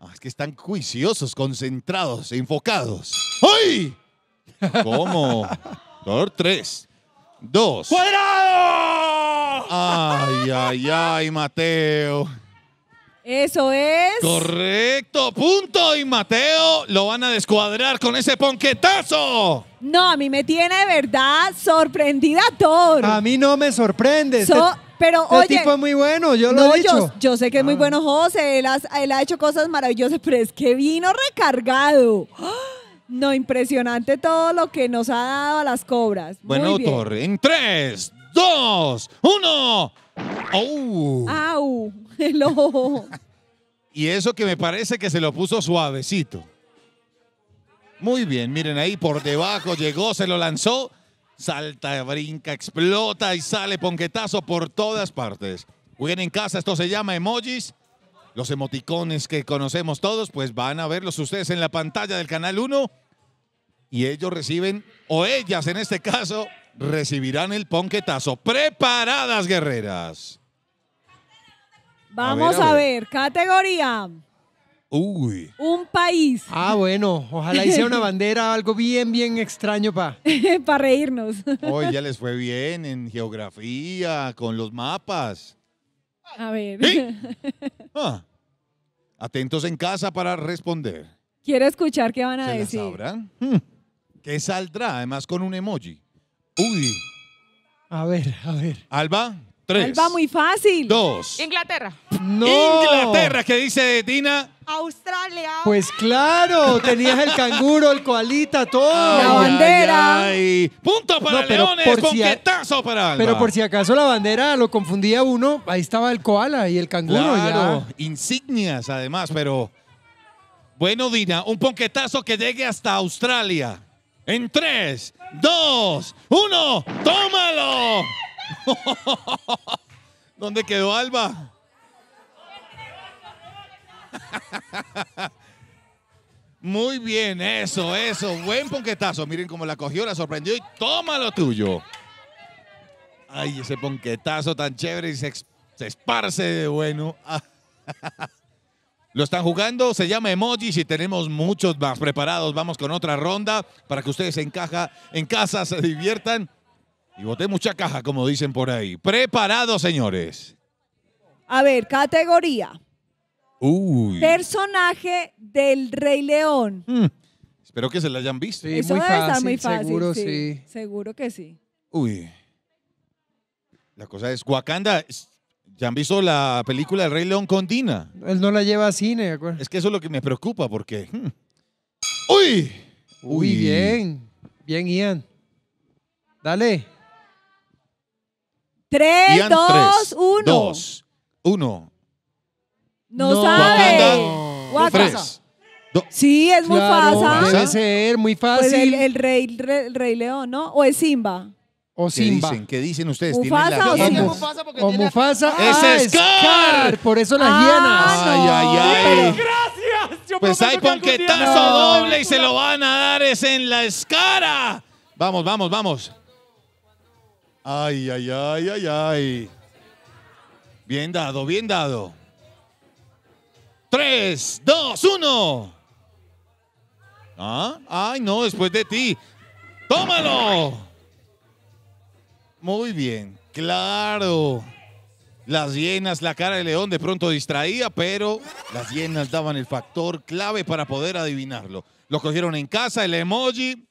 Ah, es que están juiciosos, concentrados, enfocados. ¡Ay! ¿Cómo? Por tres, dos. ¡Cuadrado! ¡Ay, ay, ay, Mateo! Eso es. Correcto, punto. Y Mateo lo van a descuadrar con ese ponquetazo. No, a mí me tiene de verdad sorprendida todo. A mí no me sorprende. Pero el este tipo es muy bueno, yo lo he dicho. Yo, sé que es muy ah. bueno José, él, ha hecho cosas maravillosas, pero es que vino recargado. No, impresionante todo lo que nos ha dado a las cobras. Bueno, Torre, en 3, 2, 1. ¡Au! ¡Au! El y eso que me parece que se lo puso suavecito. Muy bien, miren ahí por debajo llegó, se lo lanzó salta, brinca, explota y sale ponquetazo por todas partes. Jueguen en casa, esto se llama emojis. Los emoticones que conocemos todos, pues van a verlos ustedes en la pantalla del Canal 1 y ellos reciben, o ellas en este caso, recibirán el ponquetazo. Preparadas, guerreras. Vamos a ver. categoría. Uy. Un país. Ah, bueno, ojalá hiciera una bandera, algo bien, bien extraño para... para reírnos. Hoy ya les fue bien en geografía, con los mapas. A ver. Ah. Atentos en casa para responder. Quiero escuchar qué van a decir. sabrán? Hmm. ¿Qué saldrá? Además con un emoji. Uy. A ver, a ver. Alba, tres. Alba, muy fácil. Dos. Inglaterra. No. Inglaterra, que dice Dina. Australia. Pues claro, tenías el canguro, el koalita, todo. La bandera. Punto para pero Leones, para Alba. Pero por si acaso la bandera lo confundía uno, ahí estaba el koala y el canguro. insignias además, pero bueno, Dina, un ponquetazo que llegue hasta Australia. En tres, dos, uno, tómalo. ¿Dónde quedó Alba? Muy bien, eso, eso. Buen ponquetazo. Miren cómo la cogió, la sorprendió y toma lo tuyo. Ay, ese ponquetazo tan chévere y se, esparce de bueno. Lo están jugando, se llama emojis y tenemos muchos más preparados. Vamos con otra ronda para que ustedes en, en casa se diviertan. Y boté mucha caja, como dicen por ahí. Preparados, señores. A ver, categoría personaje del Rey León. Hmm. Espero que se la hayan visto. es muy fácil, muy fácil. Seguro, que sí. Uy. La cosa es, Wakanda, ¿ya han visto la película del Rey León con Dina? Él no la lleva a cine, ¿de acuerdo? Es que eso es lo que me preocupa, porque... Hmm. ¡Uy! Uy, bien. Bien, Ian. Dale. Tres, dos, 2, 1. 1. No, sabe. Wakanda, Sí, es fácil. Mufasa. Puede ser muy pues fácil. el rey, el rey- rey León, ¿no? O es Simba. o ¿Qué Simba. dicen? ¿Qué dicen ustedes? ¿Tienen la Mufasa ah, ¡Es Scar! Por eso la Ah, Ay, ay, ay. gracias! Pues hay ponquetazo doble y se lo van a dar es en la escara. Vamos, vamos, vamos. Ay, ay, ay, ay, ay. Bien dado, bien dado. ¡Tres, dos, uno! ¿Ah? Ay, no, después de ti. ¡Tómalo! Muy bien, claro. Las hienas, la cara de león de pronto distraía, pero las hienas daban el factor clave para poder adivinarlo. Lo cogieron en casa, el emoji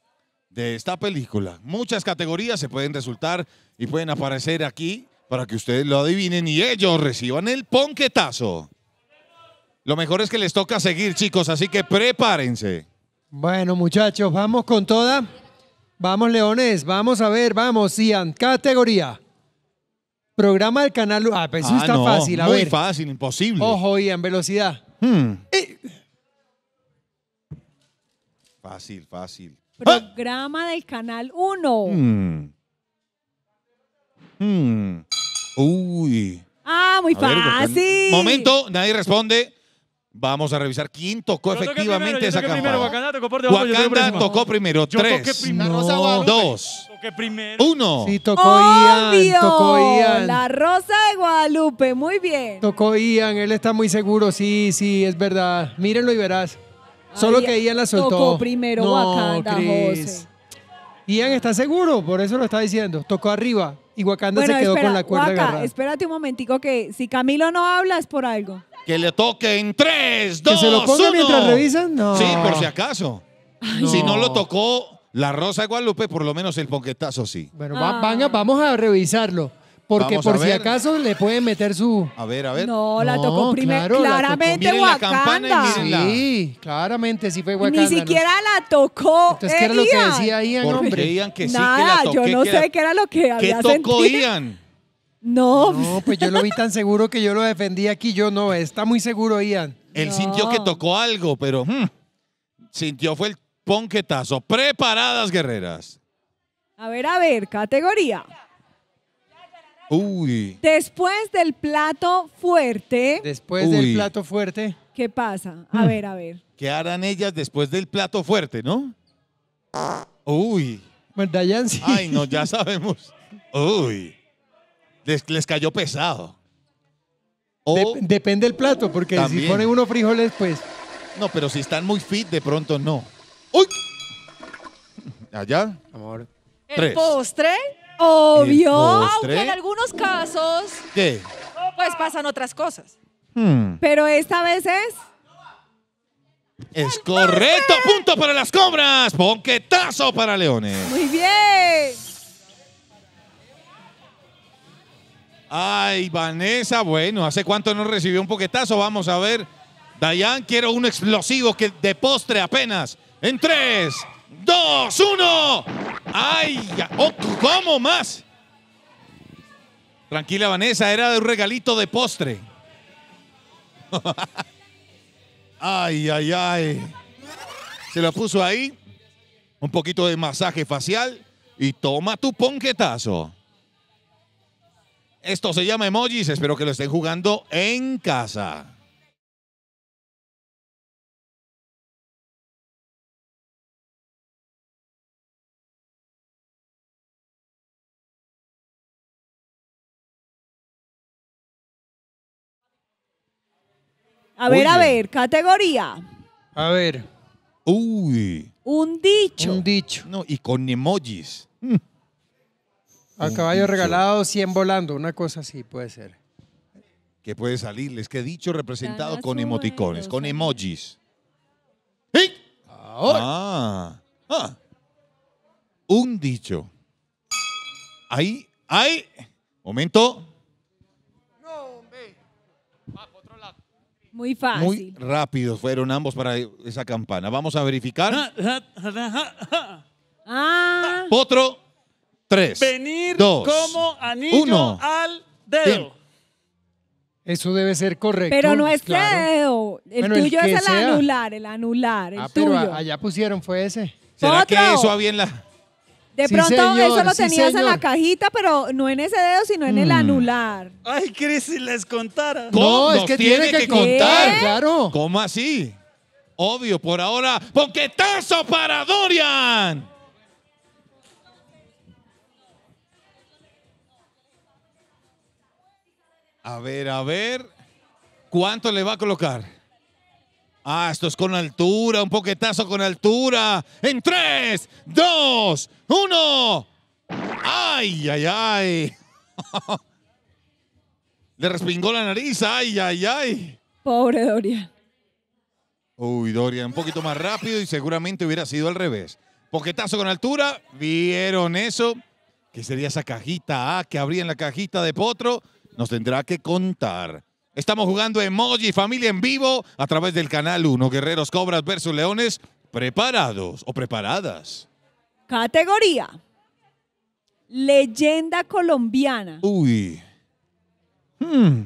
de esta película. Muchas categorías se pueden resultar y pueden aparecer aquí para que ustedes lo adivinen y ellos reciban el ponquetazo. Lo mejor es que les toca seguir, chicos, así que prepárense. Bueno, muchachos, vamos con toda. Vamos, leones, vamos a ver, vamos, Ian, categoría. Programa del canal. Ah, pero pues eso ah, está fácil, muy Muy fácil, imposible. Ojo, Ian, velocidad. Hmm. Eh. Fácil, fácil. Programa del canal 1. Hmm. Hmm. Uy. Ah, muy fácil. momento, nadie responde. Vamos a revisar quién tocó efectivamente esa campaña. Wakanda tocó, por debajo, tocó primero. tres, toqué primero. dos, primero. uno. Sí, tocó Ian. Tocó Ian. La Rosa de Guadalupe, muy bien. Tocó Ian, él está muy seguro. Sí, sí, es verdad. Mírenlo y verás. Solo que Ian la soltó. Tocó primero no, Wakanda, José. Ian está seguro, por eso lo está diciendo. Tocó arriba y Wakanda se quedó con la cuerda Waka, agarrada. Espérate un momentico que si Camilo no habla es por algo. Que le toque en 3, 2, ¿Que se lo ponga mientras revisan? No. Sí, por si acaso. Si no lo tocó la Rosa de Guadalupe, por lo menos el ponquetazo sí. Bueno, va- ah. vamos a revisarlo. Porque por si acaso le pueden meter su... A ver, a ver. No, la tocó primero. Claramente Sí, claramente sí fue Wakanda. Ni siquiera la tocó. Entonces, ¿qué era lo que decía Ian, hombre? que sí que la Nada, yo no sé qué era lo que ¿Qué tocó Ian? No. pues yo lo vi tan seguro que yo lo defendí aquí. Yo no, está muy seguro, Ian. Él sintió que tocó algo, pero hmm, sintió fue el ponquetazo. Preparadas, guerreras. A ver, a ver, categoría. Uy. Después del plato fuerte. Después del plato fuerte. ¿Qué pasa? A hmm. ver, a ver. ¿Qué harán ellas después del plato fuerte, no? Uy. Pues Ay, no, ya sabemos. Uy. Les, cayó pesado. depende del plato, porque si ponen unos frijoles, pues. no, pero si están muy fit, de pronto no. ¡Uy! Allá. Amor. El postre, obvio, aunque en algunos casos ¿Qué? pues pasan otras cosas. Hmm. Pero esta vez es. Es correcto. Punto para las cobras. Ponquetazo para Leones. Muy bien. Ay, Vanessa, bueno, ¿hace cuánto no recibió un poquetazo? Vamos a ver. Dayan, quiero un explosivo que de postre apenas. En tres, dos, uno! ¡Ay! Oh, ¿Cómo más? Tranquila, Vanessa, era de un regalito de postre. ay, ay, ay. Se lo puso ahí. Un poquito de masaje facial. Y toma tu ponquetazo. Esto se llama emojis. Espero que lo estén jugando en casa. A ver, a ver, categoría. A ver. Uy. Un dicho. Un dicho. No, y con emojis. A eh, caballo regalado, 100 volando, una cosa así puede ser. ¿Qué puede salirles, que dicho representado con emoticones, con emojis. Ah, ah. Un dicho. Ahí, ahí. Momento. No, Muy fácil. Muy rápido. fueron ambos para esa campana. Vamos a verificar. Ah. Potro. Ah, ah, ah, tres Venir dos, como anillo uno. al dedo. Eso debe ser correcto. Pero no es claro. dedo. El tuyo es el anular, el anular, el Ah, pero tuyo. allá pusieron fue ese. ¿Será que eso había en la...? De pronto eso lo tenías en la cajita, pero no en ese dedo, sino en el mm. anular. Ay, Cris, si les contara. No, es que tiene, que, contar. Claro. ¿Cómo así? Obvio, por ahora, ¡Ponquetazo para Dorian! A ver, a ver. ¿Cuánto le va a colocar? Ah, esto es con altura, un poquetazo con altura. En 3, 2, 1. ¡Ay, ay, ay! Le respingó la nariz. ¡Ay, ay, ay! Pobre Doria. Uy, Doria, un poquito más rápido y seguramente hubiera sido al revés. Poquetazo con altura. ¿Vieron eso? Que sería esa cajita ah, que abría en la cajita de Potro nos tendrá que contar. Estamos jugando Emoji Familia en vivo a través del canal 1 Guerreros Cobras versus Leones. Preparados o preparadas. Categoría. Leyenda colombiana. Uy. Hmm.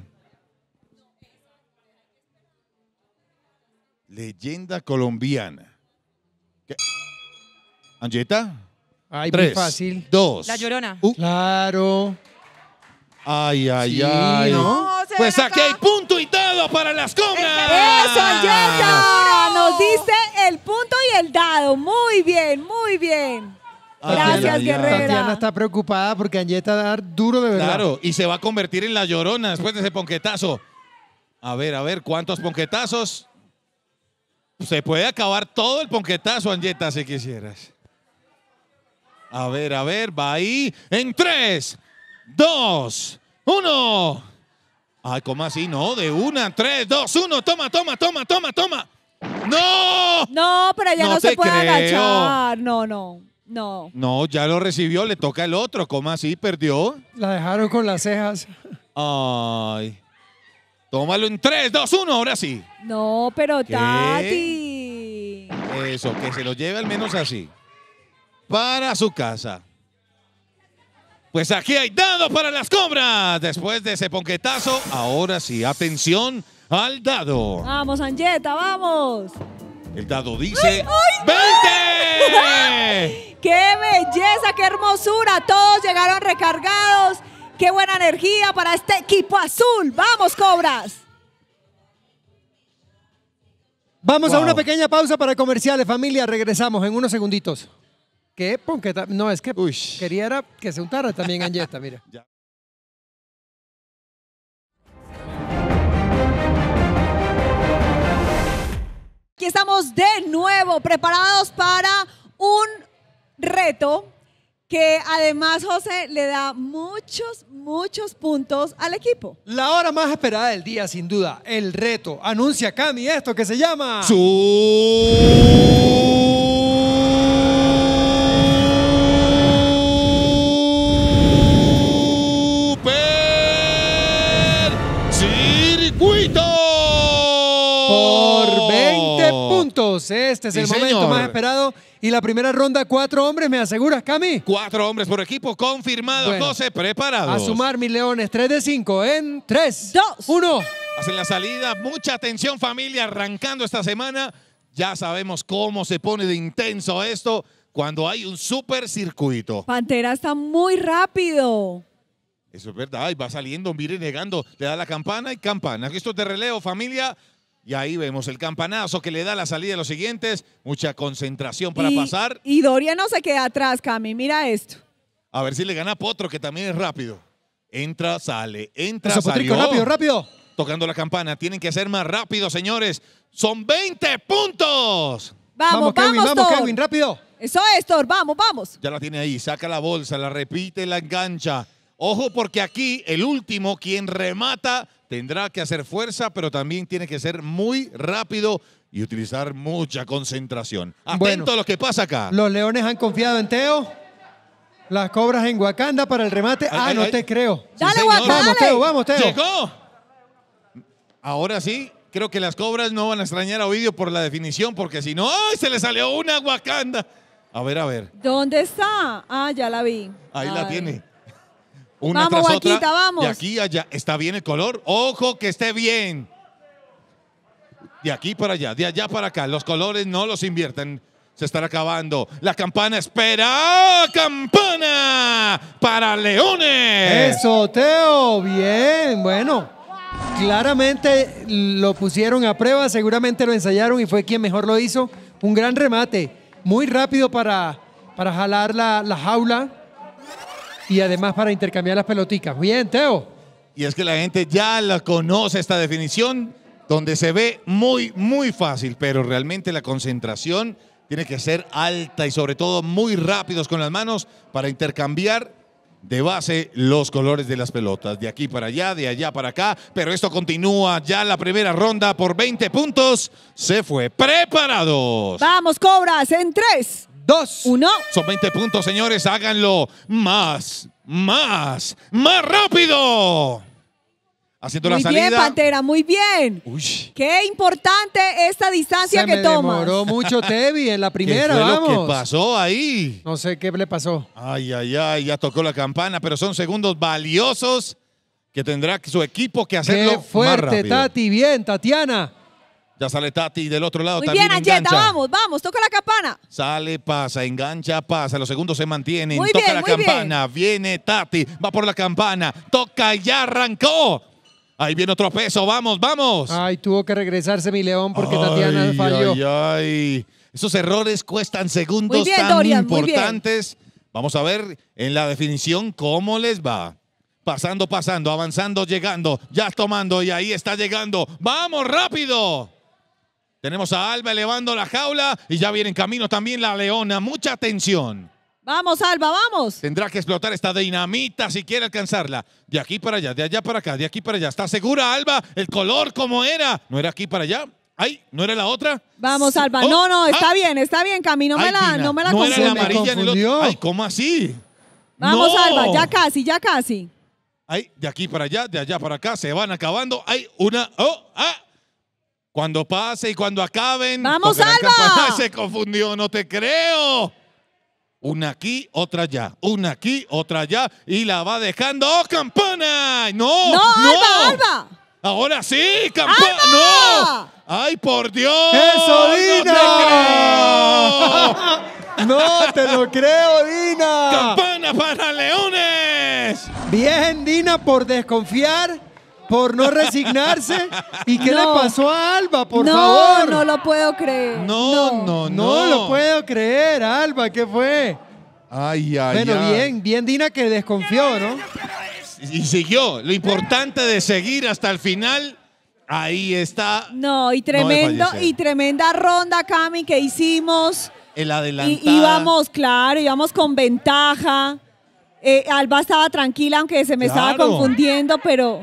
Leyenda colombiana. Anjeta. Ay, Tres, fácil. Dos. La Llorona. Claro. Ay, ay, ay. Pues aquí hay punto y dado para las congas Eso, Nos dice el punto y el dado. Muy bien, muy bien. Ah, Gracias, Guerrera. Tatiana está preocupada porque Añeta va a dar duro de verdad. Claro, y se va a convertir en la llorona después de ese ponquetazo. A ver, a ver, ¿cuántos ponquetazos? Se puede acabar todo el ponquetazo, Añeta, si quisieras. A ver, a ver, va ahí en tres, dos, uno. Ay, ¿cómo así? No, de una, tres, dos, uno. Toma, toma, toma, toma, toma. ¡No! No, pero ya no, se puede agachar. No, no. No. No, ya lo recibió, le toca el otro. ¿Cómo así? ¿Perdió? La dejaron con las cejas. Ay. Tómalo en tres, dos, uno. ahora sí. No, pero Tati. Eso, que se lo lleve al menos así. Para su casa. Pues aquí hay dado para las cobras. Después de ese ponquetazo, ahora sí, atención al dado. Vamos, Anjeta, vamos. El dado dice... ¡20! ¡Qué belleza, qué hermosura! Todos llegaron recargados. ¡Qué buena energía para este equipo azul! ¡Vamos, cobras! Vamos a una pequeña pausa para comerciales, familia. Regresamos en unos segunditos que No, es que quería que se untara también Anjeta, mira. ya. Aquí estamos de nuevo preparados para un reto que además José le da muchos, muchos puntos al equipo. La hora más esperada del día, sin duda, el reto. Anuncia Cami esto que se llama... ¡Su este es el momento más esperado. Y la primera ronda, cuatro hombres, ¿me aseguras, Cami? Cuatro hombres por equipo, confirmados, 12 preparados. A sumar, mis leones, 3 de 5 en 3, 2, 1. Hacen la salida, mucha atención familia, arrancando esta semana. Ya sabemos cómo se pone de intenso esto cuando hay un supercircuito. Pantera está muy rápido. Eso es verdad, va saliendo, mire, negando, le da la campana y campana. Esto es de releo, familia, y ahí vemos el campanazo que le da la salida a los siguientes. Mucha concentración para pasar. Y Doria no se queda atrás, Cami. Mira esto. A ver si le gana a Potro, que también es rápido. Entra, sale, entra, sale. rápido, rápido. Tocando la campana. Tienen que ser más rápido, señores. Son 20 puntos. Vamos, vamos, vamos, vamos Kevin, rápido. Eso es, Thor. Vamos, vamos. Ya la tiene ahí. Saca la bolsa, la repite, la engancha. Ojo porque aquí el último, quien remata, tendrá que hacer fuerza, pero también tiene que ser muy rápido y utilizar mucha concentración. Atento a lo que pasa acá. Los Leones han confiado en Teo. Las cobras en Wakanda para el remate. ah, no te creo. Dale, Wakanda. Vamos, Teo, vamos, Teo. Llegó. Ahora sí, creo que las cobras no van a extrañar a Ovidio por la definición, porque si no, ¡ay! Se le salió una Wakanda. A ver, a ver. ¿Dónde está? Ah, ya la vi. Ahí la tiene. Una vamos, tras otra, vamos. De aquí allá. ¿Está bien el color? ¡Ojo que esté bien! De aquí para allá, de allá para acá. Los colores no los invierten. Se están acabando. La campana espera. ¡Campana para Leones! Eso, Teo. Bien, bueno. Claramente lo pusieron a prueba, seguramente lo ensayaron y fue quien mejor lo hizo. Un gran remate, muy rápido para, para jalar la, la jaula y además para intercambiar las pelotitas, Bien, Teo. Y es que la gente ya la conoce esta definición, donde se ve muy, muy fácil, pero realmente la concentración tiene que ser alta y sobre todo muy rápidos con las manos para intercambiar de base los colores de las pelotas, de aquí para allá, de allá para acá, pero esto continúa ya la primera ronda por 20 puntos, se fue preparados. Vamos, Cobras, en tres! dos, uno. Son 20 puntos, señores. Háganlo más, más, más rápido. Haciendo la salida. Muy bien, Pantera, muy bien. Uy. Qué importante esta distancia que toma. Demoró mucho Tevi en la primera, ¿Qué pasó ahí? No sé qué le pasó. Ay, ay, ay, ya tocó la campana, pero son segundos valiosos que tendrá su equipo que hacerlo qué fuerte, Tati, bien, Tatiana. Ya sale Tati del otro lado. también bien, vamos, vamos, toca la campana. Sale, pasa, engancha, pasa. Los segundos se mantienen. toca la campana, viene Tati, va por la campana, toca y ya arrancó. Ahí viene otro peso, vamos, vamos. Ay, tuvo que regresarse mi león porque Tatiana falló. Ay, ay. Esos errores cuestan segundos tan importantes. Vamos a ver en la definición cómo les va. Pasando, pasando, avanzando, llegando, ya tomando y ahí está llegando. ¡Vamos, rápido! Tenemos a Alba elevando la jaula y ya viene en camino también la leona. Mucha atención. Vamos, Alba, vamos. Tendrá que explotar esta dinamita si quiere alcanzarla. De aquí para allá, de allá para acá, de aquí para allá. ¿Está segura, Alba? El color como era. ¿No era aquí para allá? Ay, ¿no era la otra? Vamos, Alba. Oh, no, no, ah. está bien, está bien. Camino no me la No la Ay, ¿cómo así? Vamos, Alba, ya casi, ya casi. Ay, de aquí para allá, de allá para acá, se van acabando. Hay una. Oh, ah, cuando pase y cuando acaben. ¡Vamos, Alba! Se confundió, no te creo. Una aquí, otra allá. Una aquí, otra allá. Y la va dejando. ¡Oh, campana! ¡No! ¡No, no! Alba, Alba! Ahora sí, campana. ¡No! ¡Ay, por Dios! ¡Eso, Dina! ¡No te, creo! no te lo creo, Dina! ¡Campana para leones! Bien, Dina, por desconfiar por no resignarse. ¿Y qué le pasó a Alba, por no, favor? No, no lo puedo creer. No, no, no. No lo puedo creer, Alba, ¿qué fue? Ay, ay, Bueno, bien, bien Dina que desconfió, ¿no? Y siguió. Lo importante de seguir hasta el final Ahí está. No, y tremendo, y tremenda ronda, Cami, que hicimos. El adelantado. Íbamos, claro, íbamos con ventaja. Eh, Alba estaba tranquila, aunque se me estaba confundiendo, pero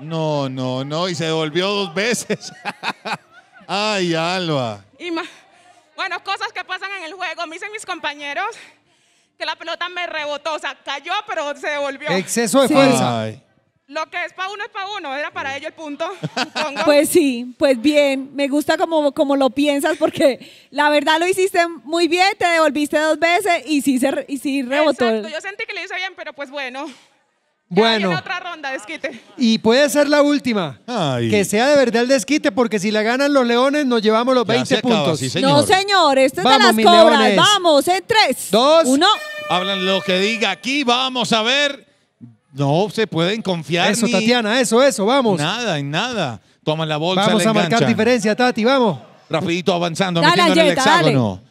no, no, no, y se devolvió dos veces. Ay, Alba. bueno, cosas que pasan en el juego. Me dicen mis compañeros que la pelota me rebotó, o sea, cayó, pero se devolvió. Exceso de fuerza. Lo que es para uno es para uno, era para ello el punto. Pues sí, pues bien, me gusta como, como lo piensas porque la verdad lo hiciste muy bien, te devolviste dos veces y sí, se, y sí rebotó. yo sentí que lo hice bien, pero pues bueno. Bueno. Y puede ser la última. Que sea de verdad el desquite, porque si la ganan los leones, nos llevamos los 20 puntos. No, señor, esto es Vamos, de las cobras. Vamos, en tres. Dos. Uno. Hablan lo que diga aquí, vamos a ver. No se pueden confiar Eso, Tatiana, eso, eso, vamos. nada, en nada. Toman la bolsa, Vamos a marcar diferencia, Tati, vamos. Rapidito avanzando, metiendo en el hexágono.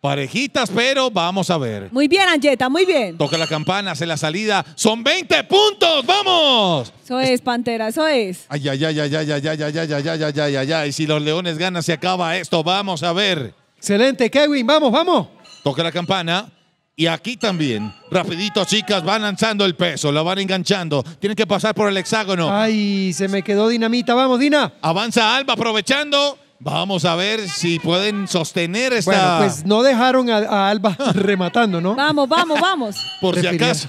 Parejitas, pero vamos a ver. Muy bien, Angeta, muy bien. Toca la campana, hace la salida. Son 20 puntos, vamos. Eso es, Pantera, eso es. Ay, ay, ay, ay, ay, ay, ay, ay, ay, ay, ay, ay, ay, ay, ay. Si los leones ganan, se acaba esto. Vamos a ver. Excelente, Kevin, vamos, vamos. Toca la campana. Y aquí también, rapidito, chicas, van lanzando el peso, La van enganchando. Tienen que pasar por el hexágono. Ay, se me quedó Dinamita. Vamos, Dina. Avanza Alba aprovechando Vamos a ver si pueden sostener esta. Bueno, pues no dejaron a, Alba rematando, ¿no? Vamos, vamos, vamos. Por si acaso.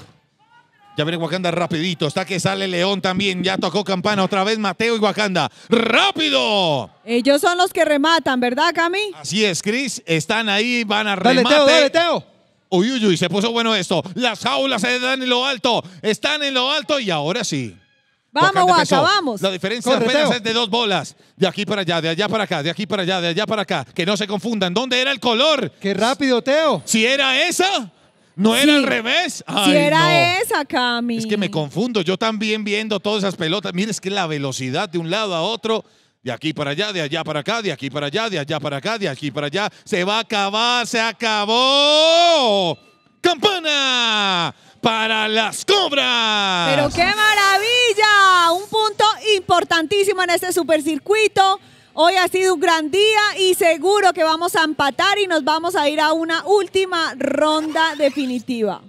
Ya viene Wakanda rapidito. Está que sale León también. Ya tocó campana otra vez Mateo y Wakanda. ¡Rápido! Ellos son los que rematan, ¿verdad, Cami? Así es, Chris. Están ahí, van a rematar. Dale, Teo, dale, Teo. Uy, uy, uy, se puso bueno esto. Las jaulas se dan en lo alto. Están en lo alto y ahora sí. Vamos, Guaca, vamos. La diferencia es de dos bolas. De aquí para allá, de allá para acá, de aquí para allá, de allá para acá. Que no se confundan. ¿Dónde era el color? Qué rápido, Teo. Si era esa. ¿No era el al revés? si era esa, Cami. Es que me confundo. Yo también viendo todas esas pelotas. Miren, es que la velocidad de un lado a otro, de aquí para allá, de allá para acá, de aquí para allá, de allá para acá, de aquí para allá. Se va a acabar, se acabó. ¡Campana! para las cobras. Pero qué maravilla, un punto importantísimo en este supercircuito. Hoy ha sido un gran día y seguro que vamos a empatar y nos vamos a ir a una última ronda definitiva.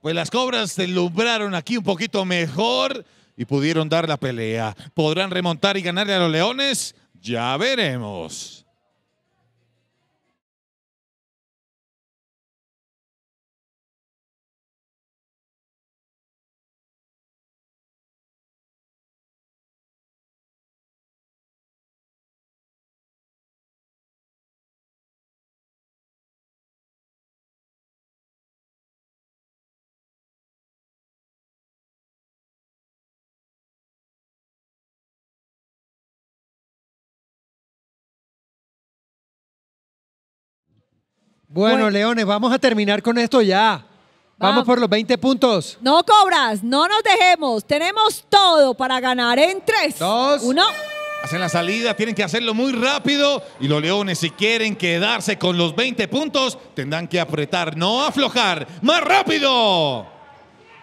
Pues las cobras se lumbraron aquí un poquito mejor y pudieron dar la pelea. ¿Podrán remontar y ganarle a los leones? Ya veremos. Bueno, Leones, vamos a terminar con esto ya. Vamos. por los 20 puntos. No cobras, no nos dejemos. Tenemos todo para ganar en 3, 2, 1. Hacen la salida, tienen que hacerlo muy rápido. Y los Leones, si quieren quedarse con los 20 puntos, tendrán que apretar, no aflojar. ¡Más rápido!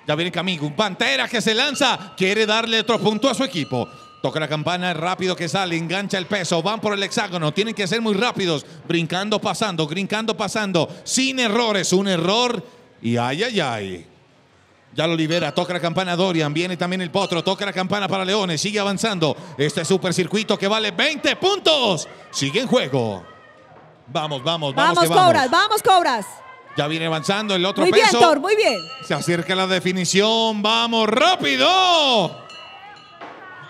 Ya viene Camilo, un Pantera que se lanza, quiere darle otro punto a su equipo. Toca la campana, rápido que sale, engancha el peso, van por el hexágono, tienen que ser muy rápidos, brincando, pasando, brincando, pasando, sin errores, un error y ay, ay, ay. Ya lo libera, toca la campana Dorian, viene también el potro, toca la campana para Leones, sigue avanzando. Este supercircuito que vale 20 puntos, sigue en juego. Vamos, vamos, vamos. Vamos, cobras, vamos, cobras. Ya viene avanzando el otro muy peso. bien, muy bien. Se acerca la definición, vamos, rápido.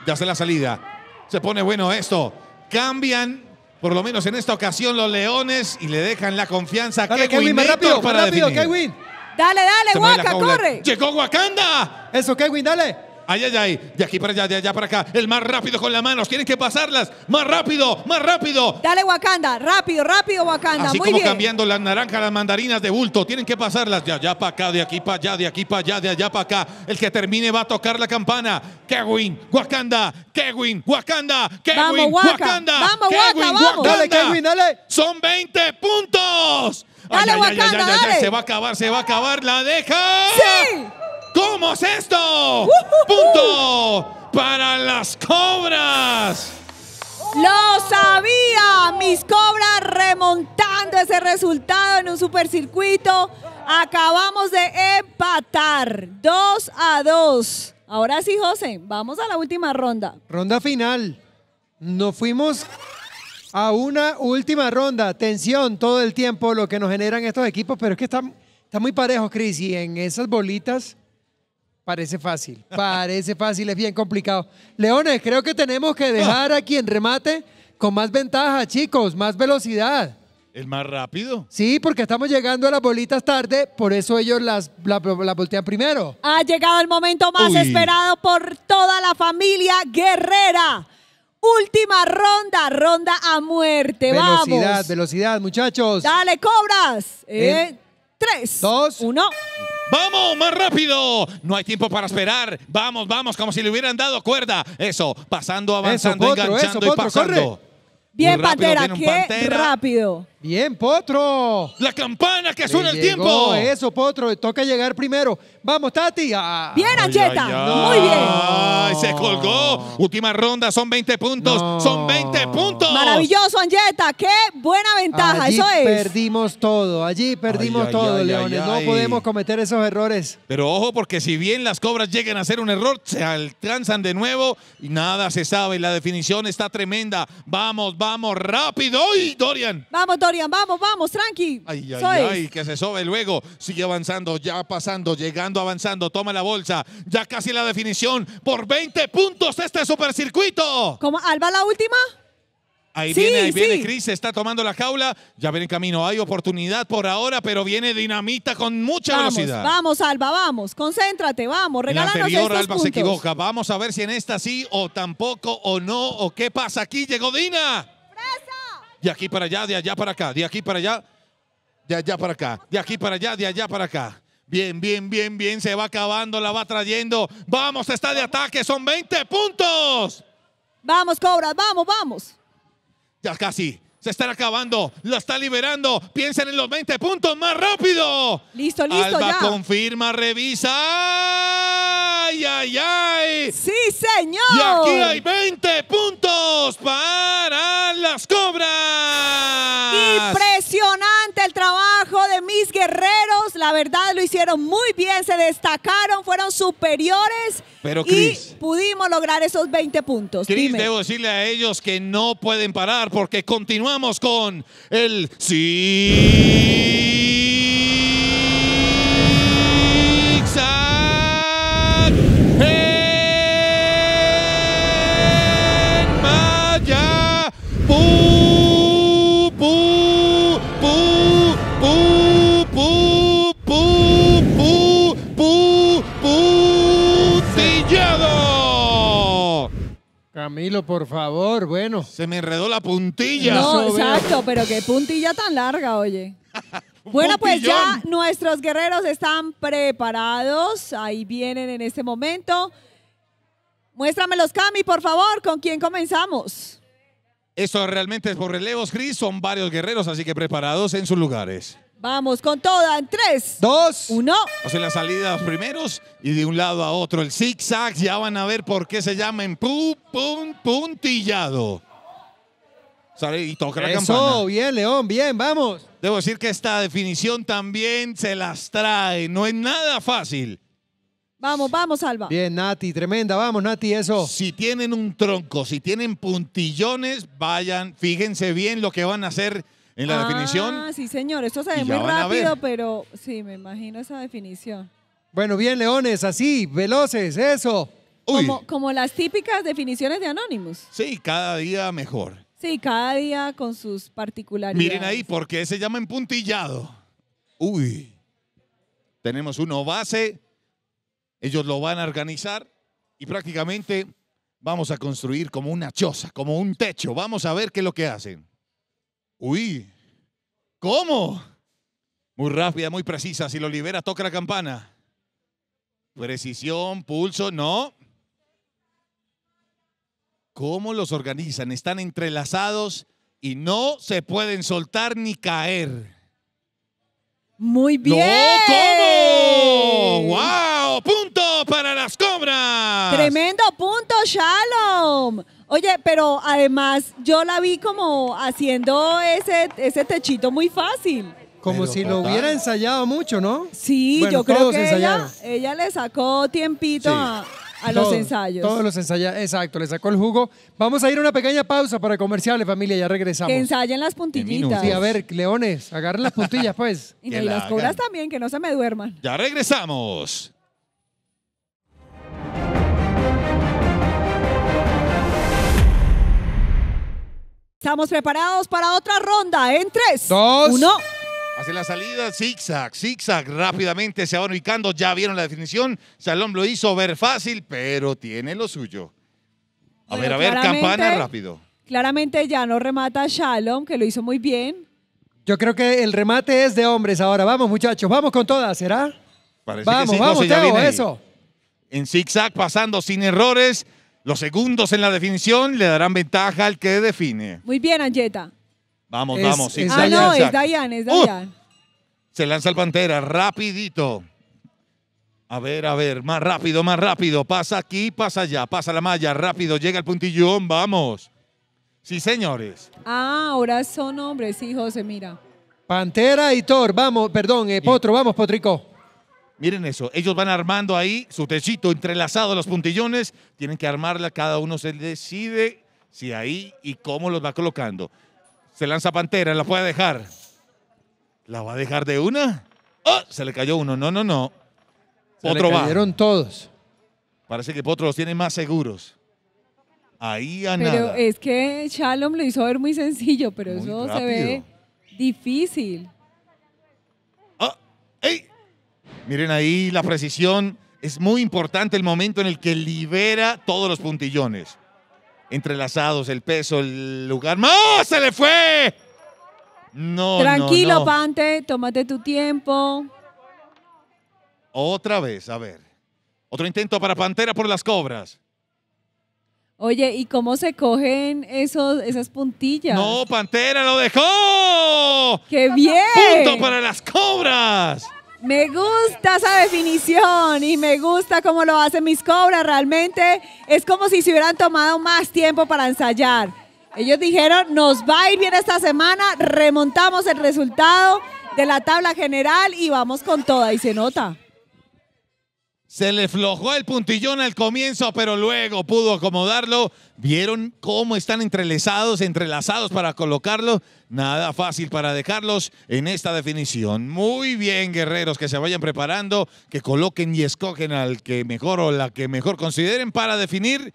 Ya hace la salida. Se pone bueno esto. Cambian, por lo menos en esta ocasión, los leones y le dejan la confianza a Kevin, rápido, para Dale, dale, Waka, corre. Llegó Wakanda. Eso, Kevin, dale. Ay, ay, ay. De aquí para allá, de allá para acá. El más rápido con las manos. Tienen que pasarlas. Más rápido, más rápido. Dale, Wakanda. Rápido, rápido, Wakanda. Así como cambiando las naranjas, las mandarinas de bulto. Tienen que pasarlas de allá para acá, de aquí para allá, de aquí para allá, de allá para acá. El que termine va a tocar la campana. Kewin, Wakanda. kevin Wakanda. Kewin, vamos, Wakanda. Vamos, Kewin, vamos. Wakanda. Dale, kevin dale. Son 20 puntos. Dale, Wakanda, ay, Se va a acabar, se va a acabar. La deja. Sí. ¿Cómo es esto? Punto para las cobras. Lo sabía, mis cobras remontando ese resultado en un supercircuito. Acabamos de empatar Dos a dos. Ahora sí, José, vamos a la última ronda. Ronda final. Nos fuimos a una última ronda. Tensión todo el tiempo, lo que nos generan estos equipos, pero es que están, muy parejos, Cris, y en esas bolitas Parece fácil, parece fácil, es bien complicado. Leones, creo que tenemos que dejar a quien remate con más ventaja, chicos, más velocidad. ¿El más rápido? Sí, porque estamos llegando a las bolitas tarde, por eso ellos las, voltean primero. Ha llegado el momento más esperado por toda la familia guerrera. Última ronda, ronda a muerte. Vamos. velocidad, velocidad, muchachos. Dale, cobras. Eh, tres, dos, uno. Vamos, más rápido. No hay tiempo para esperar. Vamos, vamos, como si le hubieran dado cuerda. Eso, pasando, avanzando, enganchando y pasando. Bien, Pantera, qué rápido. Bien, Potro. La campana que suena el tiempo. Eso, Potro. Toca llegar primero. Vamos, Tati. Ah. Bien, anjeta Muy bien. Ay, se colgó. Última ronda. Son 20 puntos. Son 20 puntos. Maravilloso, Anjeta! Qué buena ventaja. eso es. Perdimos todo. Allí perdimos todo, Leones. no podemos cometer esos errores. Pero ojo, porque si bien las cobras llegan a ser un error, se alcanzan de nuevo y nada se sabe. La definición está tremenda. Vamos, vamos, rápido. Y Dorian. Vamos, Dorian. Vamos, vamos, tranqui. Ay, ay, ay, que se sobe luego. Sigue avanzando, ya pasando, llegando, avanzando. Toma la bolsa. Ya casi la definición. Por 20 puntos este supercircuito. ¿Cómo? ¿Alba la última? Ahí viene, ahí viene Cris, está tomando la jaula. Ya ven en camino, hay oportunidad por ahora, pero viene Dinamita con mucha velocidad. Vamos, Alba, vamos, concéntrate, vamos, Regalando La anterior Alba se equivoca. Vamos a ver si en esta sí o tampoco o no o qué pasa aquí. Llegó Dina de aquí para allá, de allá para acá, de aquí para allá, de allá para acá, de aquí para allá, de allá para acá. Bien, bien, bien, bien, se va acabando, la va trayendo. Vamos, está de ataque, son 20 puntos. Vamos, Cobras, vamos, vamos. Ya casi, se están acabando, la está liberando. Piensen en los 20 puntos más rápido. Listo, listo, Alba confirma, revisa. ¡Ay, ay, ay! ¡Sí, señor! Y aquí hay 20 puntos para guerreros, la verdad lo hicieron muy bien, se destacaron, fueron superiores y pudimos lograr esos 20 puntos. Chris, debo decirle a ellos que no pueden parar porque continuamos con el sí. Camilo, por favor, bueno. Se me enredó la puntilla. No, exacto, pero qué puntilla tan larga, oye. bueno, pues ya nuestros guerreros están preparados. Ahí vienen en este momento. Muéstramelos, Cami, por favor, ¿con quién comenzamos? Eso realmente es por relevos, Chris. Son varios guerreros, así que preparados en sus lugares. Vamos con toda en 3, Dos. Uno. O la salida primeros y de un lado a otro el zigzag. Ya van a ver por qué se llama en pum, pum, puntillado. Sale y toca la Eso, bien, León, bien, vamos. Debo decir que esta definición también se las trae. No es nada fácil. Vamos, vamos, Alba. Bien, Nati, tremenda, vamos, Nati, eso. Si tienen un tronco, si tienen puntillones, vayan, fíjense bien lo que van a hacer en la definición. Ah, sí, señor. Esto se ve muy rápido, pero sí, me imagino esa definición. Bueno, bien, leones, así, veloces, eso. Como, las típicas definiciones de Anonymous. Sí, cada día mejor. Sí, cada día con sus particularidades. Miren ahí, porque se llama empuntillado. Uy. Tenemos uno base, ellos lo van a organizar y prácticamente vamos a construir como una choza, como un techo. Vamos a ver qué es lo que hacen. Uy, ¿cómo? Muy rápida, muy precisa. Si lo libera, toca la campana. Precisión, pulso, no. ¿Cómo los organizan? Están entrelazados y no se pueden soltar ni caer. Muy bien. No, ¿cómo? ¡Wow! ¡Punto! Tremendo punto, Shalom. Oye, pero además yo la vi como haciendo ese, ese techito muy fácil. Como si lo hubiera ensayado mucho, ¿no? Sí, yo creo que ella, le sacó tiempito a, los ensayos. Todos los ensayos, exacto, le sacó el jugo. Vamos a ir a una pequeña pausa para comerciales, familia, ya regresamos. Que ensayen las puntillitas. Sí, a ver, leones, agarren las puntillas, pues. y, las cobras también, que no se me duerman. Ya regresamos. Estamos preparados para otra ronda en tres, dos, uno. Hace la salida, zigzag, zigzag, rápidamente se van ubicando. Ya vieron la definición. Shalom lo hizo ver fácil, pero tiene lo suyo. A ver, a ver, campana rápido. Claramente ya no remata Shalom, que lo hizo muy bien. Yo creo que el remate es de hombres ahora. Vamos, muchachos, vamos con todas, ¿será? Parece vamos, que sí. vamos, no, Teo, eso. En zigzag, pasando sin errores. Los segundos en la definición le darán ventaja al que define. Muy bien, Angeta. Vamos, vamos. ah, no, es Dayan, es uh, Dayan. se lanza el Pantera, rapidito. A ver, a ver, más rápido, más rápido. Pasa aquí, pasa allá, pasa la malla, rápido, llega el puntillón, vamos. Sí, señores. Ah, ahora son hombres, sí, José, mira. Pantera y Thor, vamos, perdón, eh, Potro, vamos, Potrico. Miren eso, ellos van armando ahí su techito entrelazado a los puntillones, tienen que armarla, cada uno se decide si ahí y cómo los va colocando. Se lanza Pantera, la puede dejar. ¿La va a dejar de una? ¡Oh! Se le cayó uno, no, no, no. Se le cayeron todos. Parece que Potro los tiene más seguros. Ahí a Pero es que Shalom lo hizo ver muy sencillo, pero eso se ve difícil. ¡Oh! Miren ahí la precisión. Es muy importante el momento en el que libera todos los puntillones. Entrelazados, el peso, el lugar. ¡más! ¡Se le fue! No, Tranquilo, no, Pante, tómate tu tiempo. Otra vez, a ver. Otro intento para Pantera por las cobras. Oye, ¿y cómo se cogen esas puntillas? No, Pantera lo dejó. ¡Qué bien! Punto para las cobras. Me gusta esa definición y me gusta cómo lo hacen mis cobras. Realmente es como si se hubieran tomado más tiempo para ensayar. Ellos dijeron, nos va a ir bien esta semana, remontamos el resultado de la tabla general y vamos con toda y se nota. Se le flojó el puntillón al comienzo, pero luego pudo acomodarlo. Vieron cómo están entrelazados, entrelazados para colocarlo. Nada fácil para dejarlos en esta definición. Muy bien, guerreros, que se vayan preparando, que coloquen y escogen al que mejor o la que mejor consideren para definir.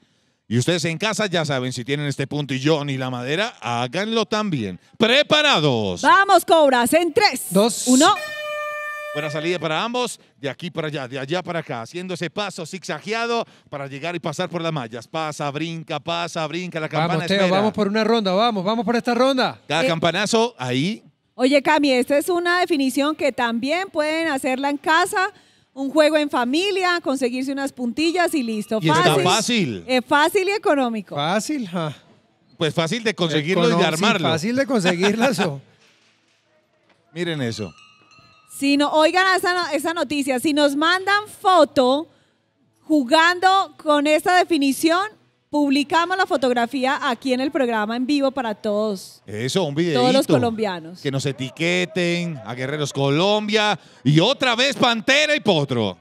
Y ustedes en casa ya saben, si tienen este puntillón y la madera, háganlo también. ¡Preparados! Vamos, cobras, en 3, 2, 1. Buena salida para ambos, de aquí para allá, de allá para acá, haciendo ese paso zigzagueado para llegar y pasar por las mallas. Pasa, brinca, pasa, brinca, la campana vamos, vamos por una ronda, vamos, vamos por esta ronda. Cada eh, campanazo ahí. Oye, Cami, esta es una definición que también pueden hacerla en casa, un juego en familia, conseguirse unas puntillas y listo. Y fácil, está fácil. Es fácil y económico. Fácil, Pues fácil de conseguirlo y de armarlo. fácil de conseguirlas. Miren eso. Si no, oigan esa, noticia, si nos mandan foto jugando con esta definición, publicamos la fotografía aquí en el programa en vivo para todos. Eso, un video. Todos los colombianos. Que nos etiqueten a Guerreros Colombia y otra vez Pantera y Potro.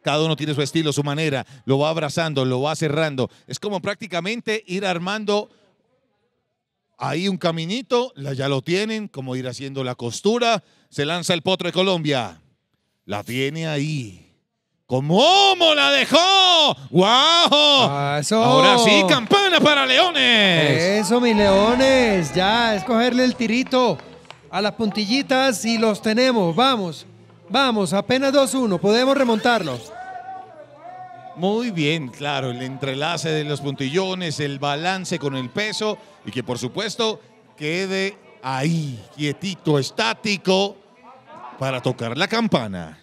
Cada uno tiene su estilo, su manera, lo va abrazando, lo va cerrando. Es como prácticamente ir armando ahí un caminito, ya lo tienen, como ir haciendo la costura, se lanza el potro de Colombia. La tiene ahí. ¿Cómo la dejó? ¡Wow! Ahora sí, campana para Leones. Eso, mis Leones. Ya, escogerle el tirito a las puntillitas y los tenemos. Vamos, vamos, apenas 2-1. Podemos remontarlos. Muy bien, claro, el entrelace de los puntillones, el balance con el peso y que por supuesto quede ahí, quietito, estático para tocar la campana.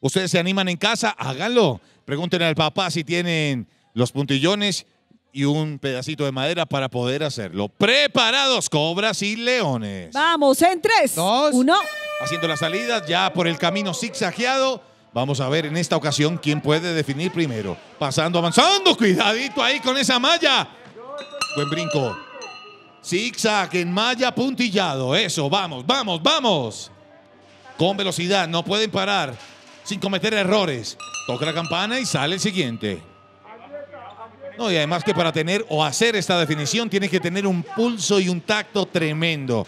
Ustedes se animan en casa, háganlo. Pregúntenle al papá si tienen los puntillones y un pedacito de madera para poder hacerlo. Preparados, cobras y leones. Vamos, en tres, dos, uno. Haciendo la salida ya por el camino zigzagueado. Vamos a ver en esta ocasión quién puede definir primero. Pasando, avanzando. Cuidadito ahí con esa malla. Buen brinco. Zigzag en malla puntillado. Eso, vamos, vamos, vamos con velocidad. No pueden parar sin cometer errores. Toca la campana y sale el siguiente. No, y además que para tener o hacer esta definición tienes que tener un pulso y un tacto tremendo.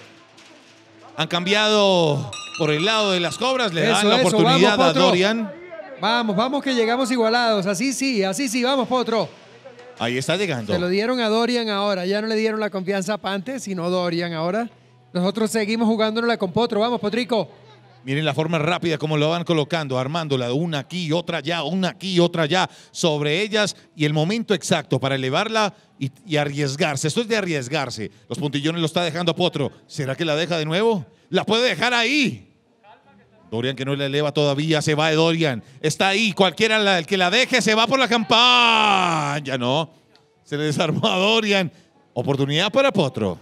Han cambiado por el lado de las cobras, le dan la oportunidad a Dorian. Vamos, vamos que llegamos igualados. Así sí, así sí, vamos, Potro. Ahí está llegando. Se lo dieron a Dorian ahora. Ya no le dieron la confianza a Pante, sino a Dorian ahora. Nosotros seguimos jugándonos con Potro. Vamos, Potrico. Miren la forma rápida como lo van colocando, armándola una aquí, otra allá, una aquí, otra allá, sobre ellas y el momento exacto para elevarla y, arriesgarse. Esto es de arriesgarse. Los puntillones lo está dejando a Potro. ¿Será que la deja de nuevo? La puede dejar ahí. Dorian que no la eleva todavía, se va de Dorian. Está ahí, cualquiera el que la deje se va por la campaña. Ya no. Se le desarmó a Dorian. Oportunidad para Potro.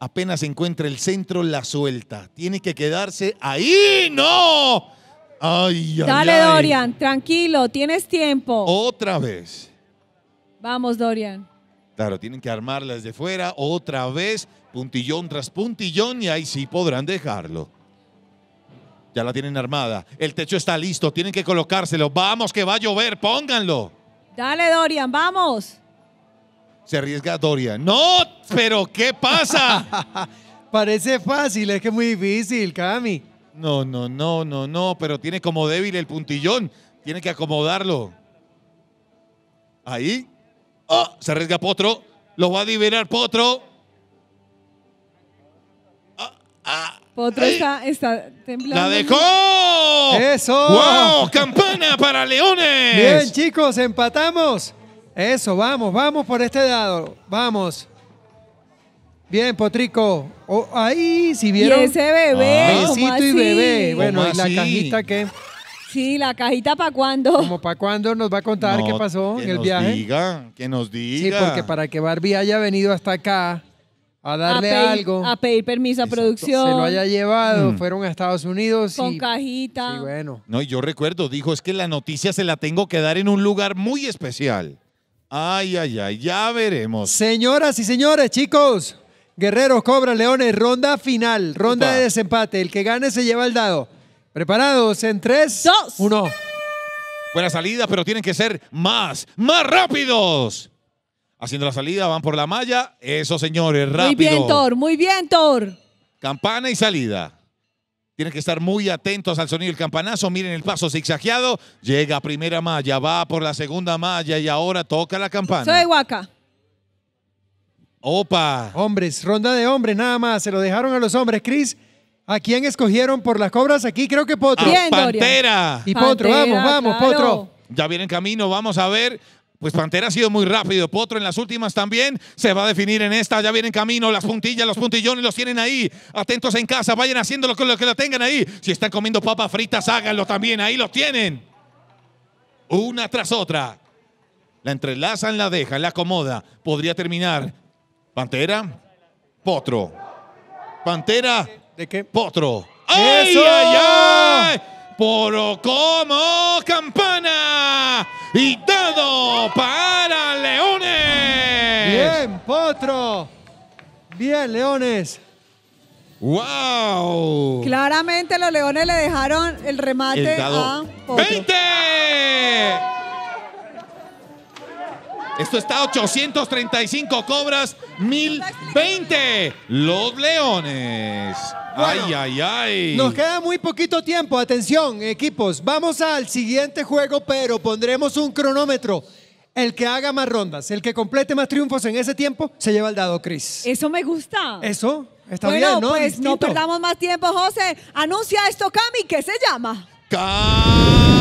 Apenas encuentra el centro, la suelta. Tiene que quedarse ahí. ¡No! Dale, Dorian, tranquilo, tienes tiempo. Otra vez. Vamos, Dorian. Claro, tienen que armarla desde fuera, otra vez, puntillón tras puntillón, y ahí sí podrán dejarlo. Ya la tienen armada. El techo está listo, tienen que colocárselo. Vamos, que va a llover, pónganlo. Dale, Dorian, vamos. Se arriesga Doria. ¡No! ¿Pero qué pasa? Parece fácil, es que es muy difícil, Cami. No, no, no, no, no, pero tiene como débil el puntillón. Tiene que acomodarlo. Ahí. Oh, se arriesga Potro. Lo va a liberar Potro. Ah, ah. Potro está, está, temblando. ¡La dejó! ¡Eso! ¡Wow! ¡Campana para Leones! Bien, chicos, empatamos. Eso, vamos, vamos por este dado. Vamos. Bien, Potrico. ahí, si vieron. ese bebé. Ah. besito y bebé. Bueno, y la cajita que. Sí, la cajita para cuándo. Como para cuándo nos va a contar qué pasó en el viaje. Que nos diga, que nos diga. Sí, porque para que Barbie haya venido hasta acá a darle algo. A pedir permiso a producción. Se lo haya llevado, mm. fueron a Estados Unidos. Con cajita. Sí, bueno. No, y yo recuerdo, dijo, es que la noticia se la tengo que dar en un lugar muy especial. Ay, ay, ay, ya veremos. Señoras y señores, chicos, guerreros, cobras, leones, ronda final, ronda de desempate. El que gane se lleva el dado. ¿Preparados? En 3, 2, 1. Buena salida, pero tienen que ser más, más rápidos. Haciendo la salida, van por la malla. Eso, señores, rápido. Muy bien, Thor, muy bien, Thor. Campana y salida. Tienen que estar muy atentos al sonido del campanazo. Miren el paso zigzagueado. Llega primera malla, va por la segunda malla y ahora toca la campana. Soy Huaca. Opa. Hombres, ronda de hombres, nada más. Se lo dejaron a los hombres. Cris, ¿a quién escogieron por las cobras? Aquí creo que Potro. Pantera. Y Potro, vamos, vamos, Potro. Ya viene en camino, vamos a ver. Pues Pantera ha sido muy rápido. Potro en las últimas también. Se va a definir en esta. Ya vienen camino. Las puntillas, los puntillones los tienen ahí. Atentos en casa. Vayan haciéndolo con lo que lo tengan ahí. Si están comiendo papas fritas, háganlo también. Ahí los tienen. Una tras otra. La entrelazan, la dejan, la acomoda. Podría terminar. Pantera. Potro. Pantera. ¿De qué? Potro. ¡Eso! ay, campana! y todo para Leones. Bien, Potro. Bien, Leones. ¡Wow! Claramente los leones le dejaron el remate a Potro. ¡20! Esto está 835 cobras, 1020 los leones. ay, ay, ay. Nos queda muy poquito tiempo. Atención, equipos. Vamos al siguiente juego, pero pondremos un cronómetro. El que haga más rondas, el que complete más triunfos en ese tiempo, se lleva el dado, Chris. Eso me gusta. Eso, está bien, ¿no? Pues no perdamos más tiempo, José. Anuncia esto, Cami, ¿Qué se llama. Cami.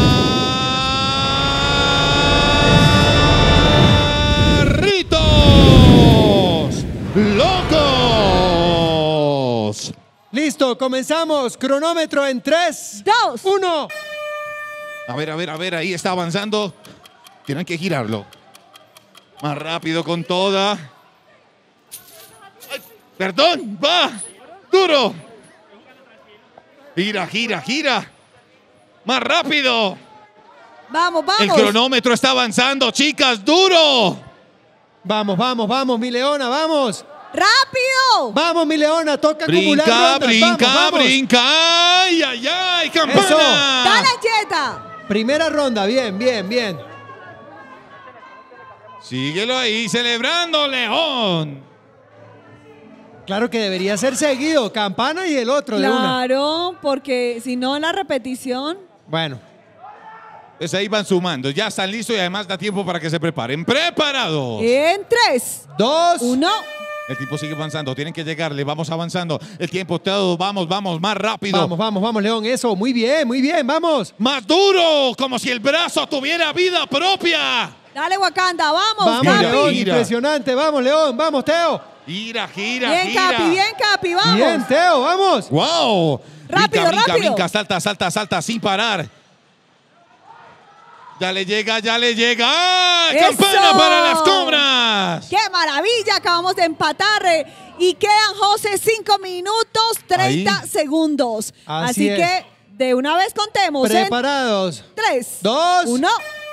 Listo, comenzamos. Cronómetro en 3, 2, 1. A ver, a ver, a ver, ahí está avanzando. Tienen que girarlo. Más rápido con toda. perdón, va. Duro. Gira, gira, gira. Más rápido. Vamos, vamos. El cronómetro está avanzando, chicas, duro. Vamos, vamos, vamos, mi leona, vamos. ¡Rápido! Vamos, mi leona, toca brinca, acumular Brinca, Brinca, brinca, ¡Ay, ay, ay! ¡Campana! ¡Dale, Cheta! Primera ronda, bien, bien, bien. Síguelo ahí, celebrando, León. Claro que debería ser seguido, campana y el otro de una. Claro, porque si no, la repetición. Bueno. Entonces pues ahí van sumando. Ya están listos y además da tiempo para que se preparen. ¡Preparados! En tres, dos, uno. El tiempo sigue avanzando, tienen que llegarle, vamos avanzando. El tiempo Teo. vamos, vamos, más rápido. Vamos, vamos, vamos, León, eso, muy bien, muy bien, vamos. Más duro, como si el brazo tuviera vida propia. Dale, Wakanda, vamos. Vamos, León, impresionante, vamos, León, vamos, Teo. Gira, gira, gira. Bien, Capi, bien, Capi, vamos. Bien, Teo, vamos. Wow. Rápido, rápido. Vinca, salta, salta, salta, sin parar. Ya le llega, ya le llega. ¡Campana para las cobras! ¡Qué maravilla! Acabamos de empatar. Eh, y quedan, José, 5 minutos 30 segundos. Así, que de una vez contemos. Preparados. 3, 2, 1.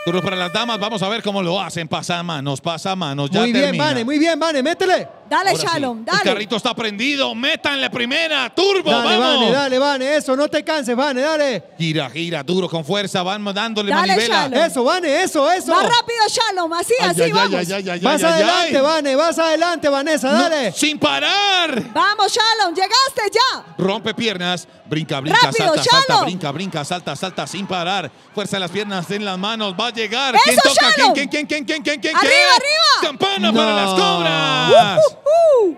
Turros para las damas. Vamos a ver cómo lo hacen. Pasa manos, pasa manos. Ya muy bien, vale. muy bien, vale. Métele. Dale, Shalom, dale. El carrito está prendido. Métanle primera. Turbo, vamos. Vane, dale, Vane. Eso, no te canses, Vane, dale. Gira, gira, duro, con fuerza. Van dándole dale, manivela. Shalom. Eso, Vane, eso, eso. Más rápido, Shalom. Así, así, vamos. vas adelante, Vane. Vas adelante, Vanessa, dale. sin parar. Vamos, Shalom. Llegaste ya. Rompe piernas. Brinca, brinca, salta, salta, brinca, brinca, salta, salta, sin parar. Fuerza en las piernas, en las manos. Va a llegar. ¿Quién toca? ¿Quién, quién, quién, quién, quién, quién, Arriba, arriba. Campana para las cobras. Uh, uh. Uh.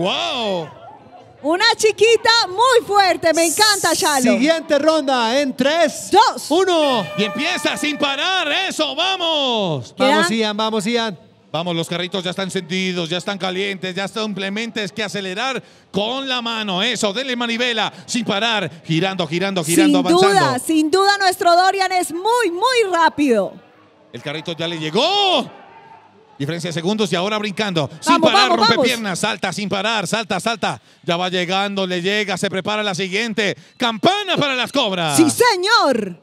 ¡Wow! Una chiquita muy fuerte, me encanta, Charlie. Siguiente ronda en 3, 2, 1. Y empieza sin parar, eso, vamos. Vamos, Ian, vamos, Ian. Vamos, los carritos ya están sentidos ya están calientes, ya simplemente es que acelerar con la mano. Eso, denle manivela sin parar, girando, girando, girando, avanzando. Sin duda, sin duda, nuestro Dorian es muy, muy rápido. El carrito ya le llegó. Diferencia de segundos y ahora brincando. sin parar, rompe piernas, salta sin parar, salta, salta. Ya va llegando, le llega, se prepara la siguiente. Campana para las cobras. Sí, señor.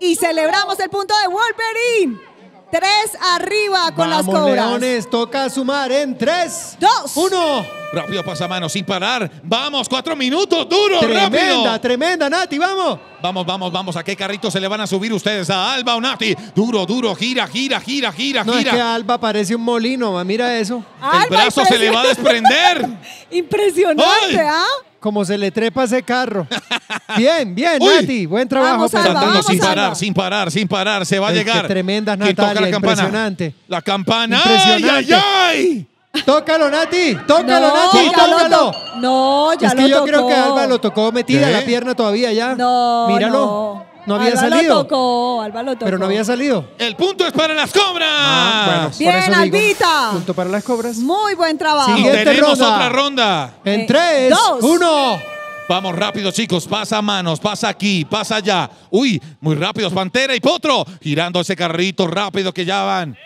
Y celebramos el punto de Wolverine. Tres arriba con las cobras. toca sumar en tres, dos, uno. Rápido mano sin parar. Vamos, cuatro minutos, duro, tremenda, Tremenda, Nati, vamos. Vamos, vamos, vamos. ¿A qué carrito se le van a subir ustedes? ¿A Alba o Nati? Duro, duro, gira, gira, gira, gira, gira. Es que Alba parece un molino, mira eso. El brazo se le va a desprender. Impresionante, ¿ah? como se le trepa ese carro. Bien, bien, Nati, buen trabajo. Vamos, vamos, sin parar, sin parar, sin parar, se va a llegar. tremenda Nati. Natalia, impresionante. La campana. Impresionante. ¡Ay, ay, Tócalo, Nati, tócalo, Nati, ya lo tócalo. No, ya es lo que yo creo que Alba lo tocó metida en la ¿Eh? pierna todavía ya. No, Míralo. no no había salido. tocó, Pero no había salido. El punto es para las cobras. Ah, Bien, punto para las cobras. Muy buen trabajo. Siguiente Tenemos otra ronda. En eh, tres, dos. uno. Vamos rápido, chicos. Pasa manos, pasa aquí, pasa allá. Uy, muy rápido, Pantera y Potro. Girando ese carrito rápido que ya van.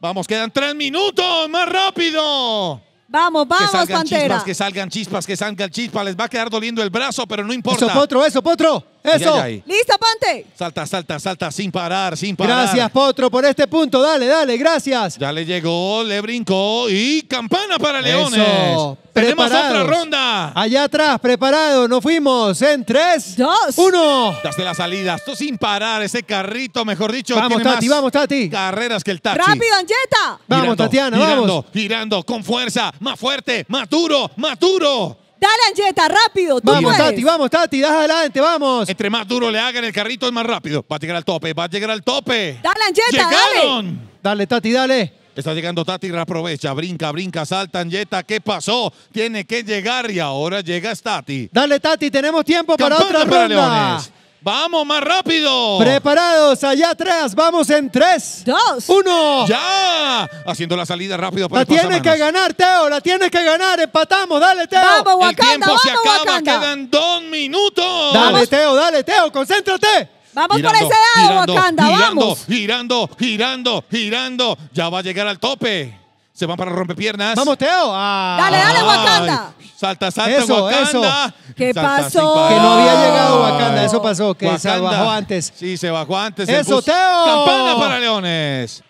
Vamos, quedan tres minutos. Más rápido. Vamos, vamos, que salgan Pantera. Chispas, que salgan chispas, que salgan chispas. Les va a quedar doliendo el brazo, pero no importa. Eso, Potro, eso, Potro. Eso. Lista, Pante. Salta, salta, salta, sin parar, sin parar. Gracias, Potro, por este punto. Dale, dale, gracias. Ya le llegó, le brincó y campana para Leones. Eso. Tenemos otra ronda. Allá atrás, preparado, Nos fuimos en 3, 2, 1. Desde la salida! Esto sin parar ese carrito, mejor dicho. Vamos, tiene Tati, más vamos, Tati. Carreras que el taxi. Rápido, Anjeta. Vamos, Tatiana, girando, vamos. Girando, con fuerza, más fuerte, más duro, más duro. Dale, Anjeta, rápido. vamos, Tati, vamos, Tati, das adelante, vamos. Entre más duro le hagan el carrito, es más rápido. Va a llegar al tope, va a llegar al tope. Dale, Anjeta, Llegaron. Dale. dale, Tati, dale. Está llegando Tati, aprovecha, brinca, brinca, salta, yeta. ¿Qué pasó? Tiene que llegar y ahora llega Tati. Dale, Tati, tenemos tiempo para otra Leones. Vamos más rápido. Preparados, allá atrás. Vamos en tres, dos, uno. Ya. Haciendo la salida rápido para La tienes que ganar, Teo. La tienes que ganar. Empatamos. Dale, Teo. Vamos, Wakanda, El tiempo se acaba. Quedan dos minutos. Dale, Teo. Dale, Teo. Concéntrate. Vamos por ese lado, Wakanda, girando, vamos. Girando, girando, girando. Ya va a llegar al tope. Se van para rompepiernas. Vamos, Teo. Ah. Dale, dale, Wakanda. salta, salta, eso, Wakanda. ¿Qué pasó? Que no había llegado Wakanda. Eso pasó, que se bajó antes. Sí, se bajó antes. Eso, Teo. Campana para Leones.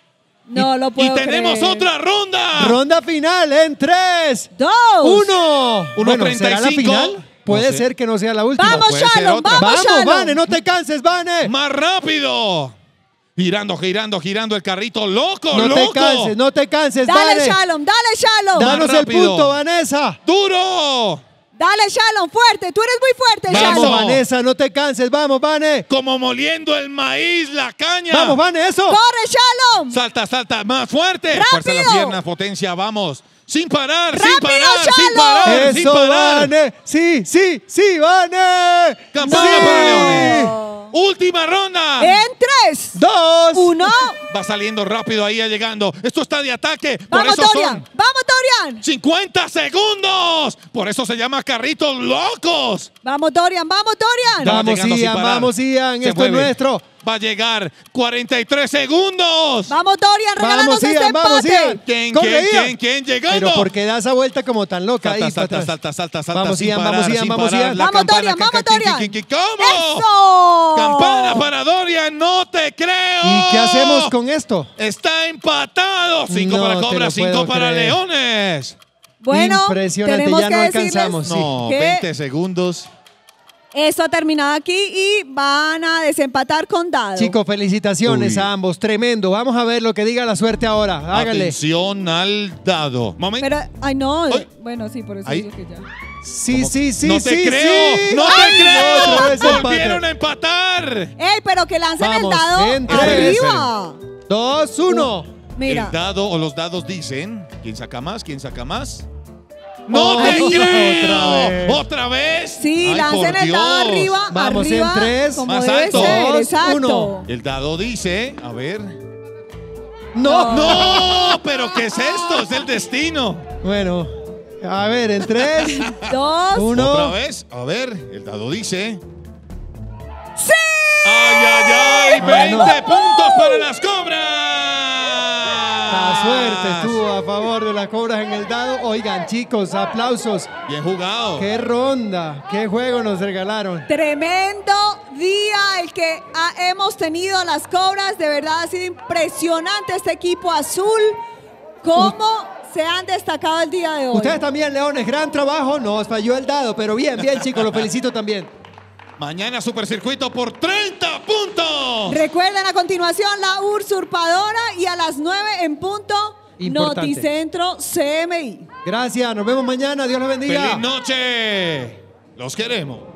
No lo puedo Y tenemos otra ronda. Ronda final en 3, 2, 1. 1.35. final? Puede ser que no sea la última. ¡Vamos, Shalom! ¡Vamos, ¡Vamos, Vane! ¡No te canses, Vane! ¡Más rápido! Girando, girando, girando el carrito. ¡Loco, no loco! No te canses, no te canses, Vane. ¡Dale, Shalom! ¡Dale, Shalom! ¡Danos el punto, Vanessa! ¡Duro! Dale, Shalom, fuerte. Tú eres muy fuerte, Vamos, Shalom. Vanessa, no te canses. Vamos, Vane. Como moliendo el maíz, la caña. Vamos, Vane, eso. Corre, Shalom. Salta, salta. Más fuerte. Rápido. Fuerza las piernas, potencia. Vamos. Sin parar, sin parar, sin parar, Eso, sin parar. Vane. Sí, sí, sí, Vane. Campana sí. para oh. Última ronda. En tres, dos, uno. Va saliendo rápido ahí, llegando. Esto está de ataque. Vamos, Dorian. Vamos, Dorian. 50 segundos. Por eso se llama carritos locos. Vamos, Dorian. Vamos, Dorian. Vamos, Ian. Vamos, Ian. Esto es nuestro va a llegar. 43 segundos. Vamos, Dorian, vamos este empate. Vamos, Ian. ¿Quién, quién, quién, quién, llegando? Pero ¿por qué da esa vuelta como tan loca? Salta, salta, salta, salta, salta, salta, Vamos, sin vamos, vamos, Ian. Vamos, Dorian, vamos, Dorian. ¿Cómo? ¡Eso! Campana para Dorian, no te creo. ¿Y qué hacemos con esto? Está empatado. Cinco para Cobra, cinco para Leones. Bueno, tenemos ya que no alcanzamos. No, 20 segundos. Esto ha terminado aquí y van a desempatar con dado. Chicos, felicitaciones a ambos. Tremendo. Vamos a ver lo que diga la suerte ahora. Hágale. Atención al dado. Momento. ay, no. Bueno, sí, por eso lo que ya. Sí, sí, sí, no sí. Te creo, ¡No te creo! ¡No te creo! ¡Volvieron a empatar! ¡Ey, pero que lancen el dado arriba! Dos, uno. mira. El dado o los dados dicen quién saca más, quién saca más. ¡No te creo! Otra vez. Sí, Ay, lancen el dado arriba. Vamos arriba, en tres. Como más alto. exacto. Uno. El dado dice, a ver. No. no. ¿Pero qué es esto? Es el destino. Bueno, a ver, en tres, dos, uno. Otra vez, a ver, el dado dice. ¡Sí! ¡Ay, ay, ay! ay 20 puntos para las cobras! La suerte favor, de las cobras en el dado. Oigan, chicos, aplausos. Bien jugado. Qué ronda, qué juego nos regalaron. Tremendo día el que hemos tenido las cobras. De verdad ha sido impresionante este equipo azul. ¿Cómo? se han destacado el día de hoy. Ustedes también, Leones, gran trabajo. Nos falló el dado, pero bien, bien, chicos, lo felicito también. Mañana Supercircuito por 30 puntos. Recuerden a continuación la usurpadora y a las 9 en punto Noticentro CMI. Gracias, nos vemos mañana. Dios los bendiga. ¡Feliz noche! Los queremos.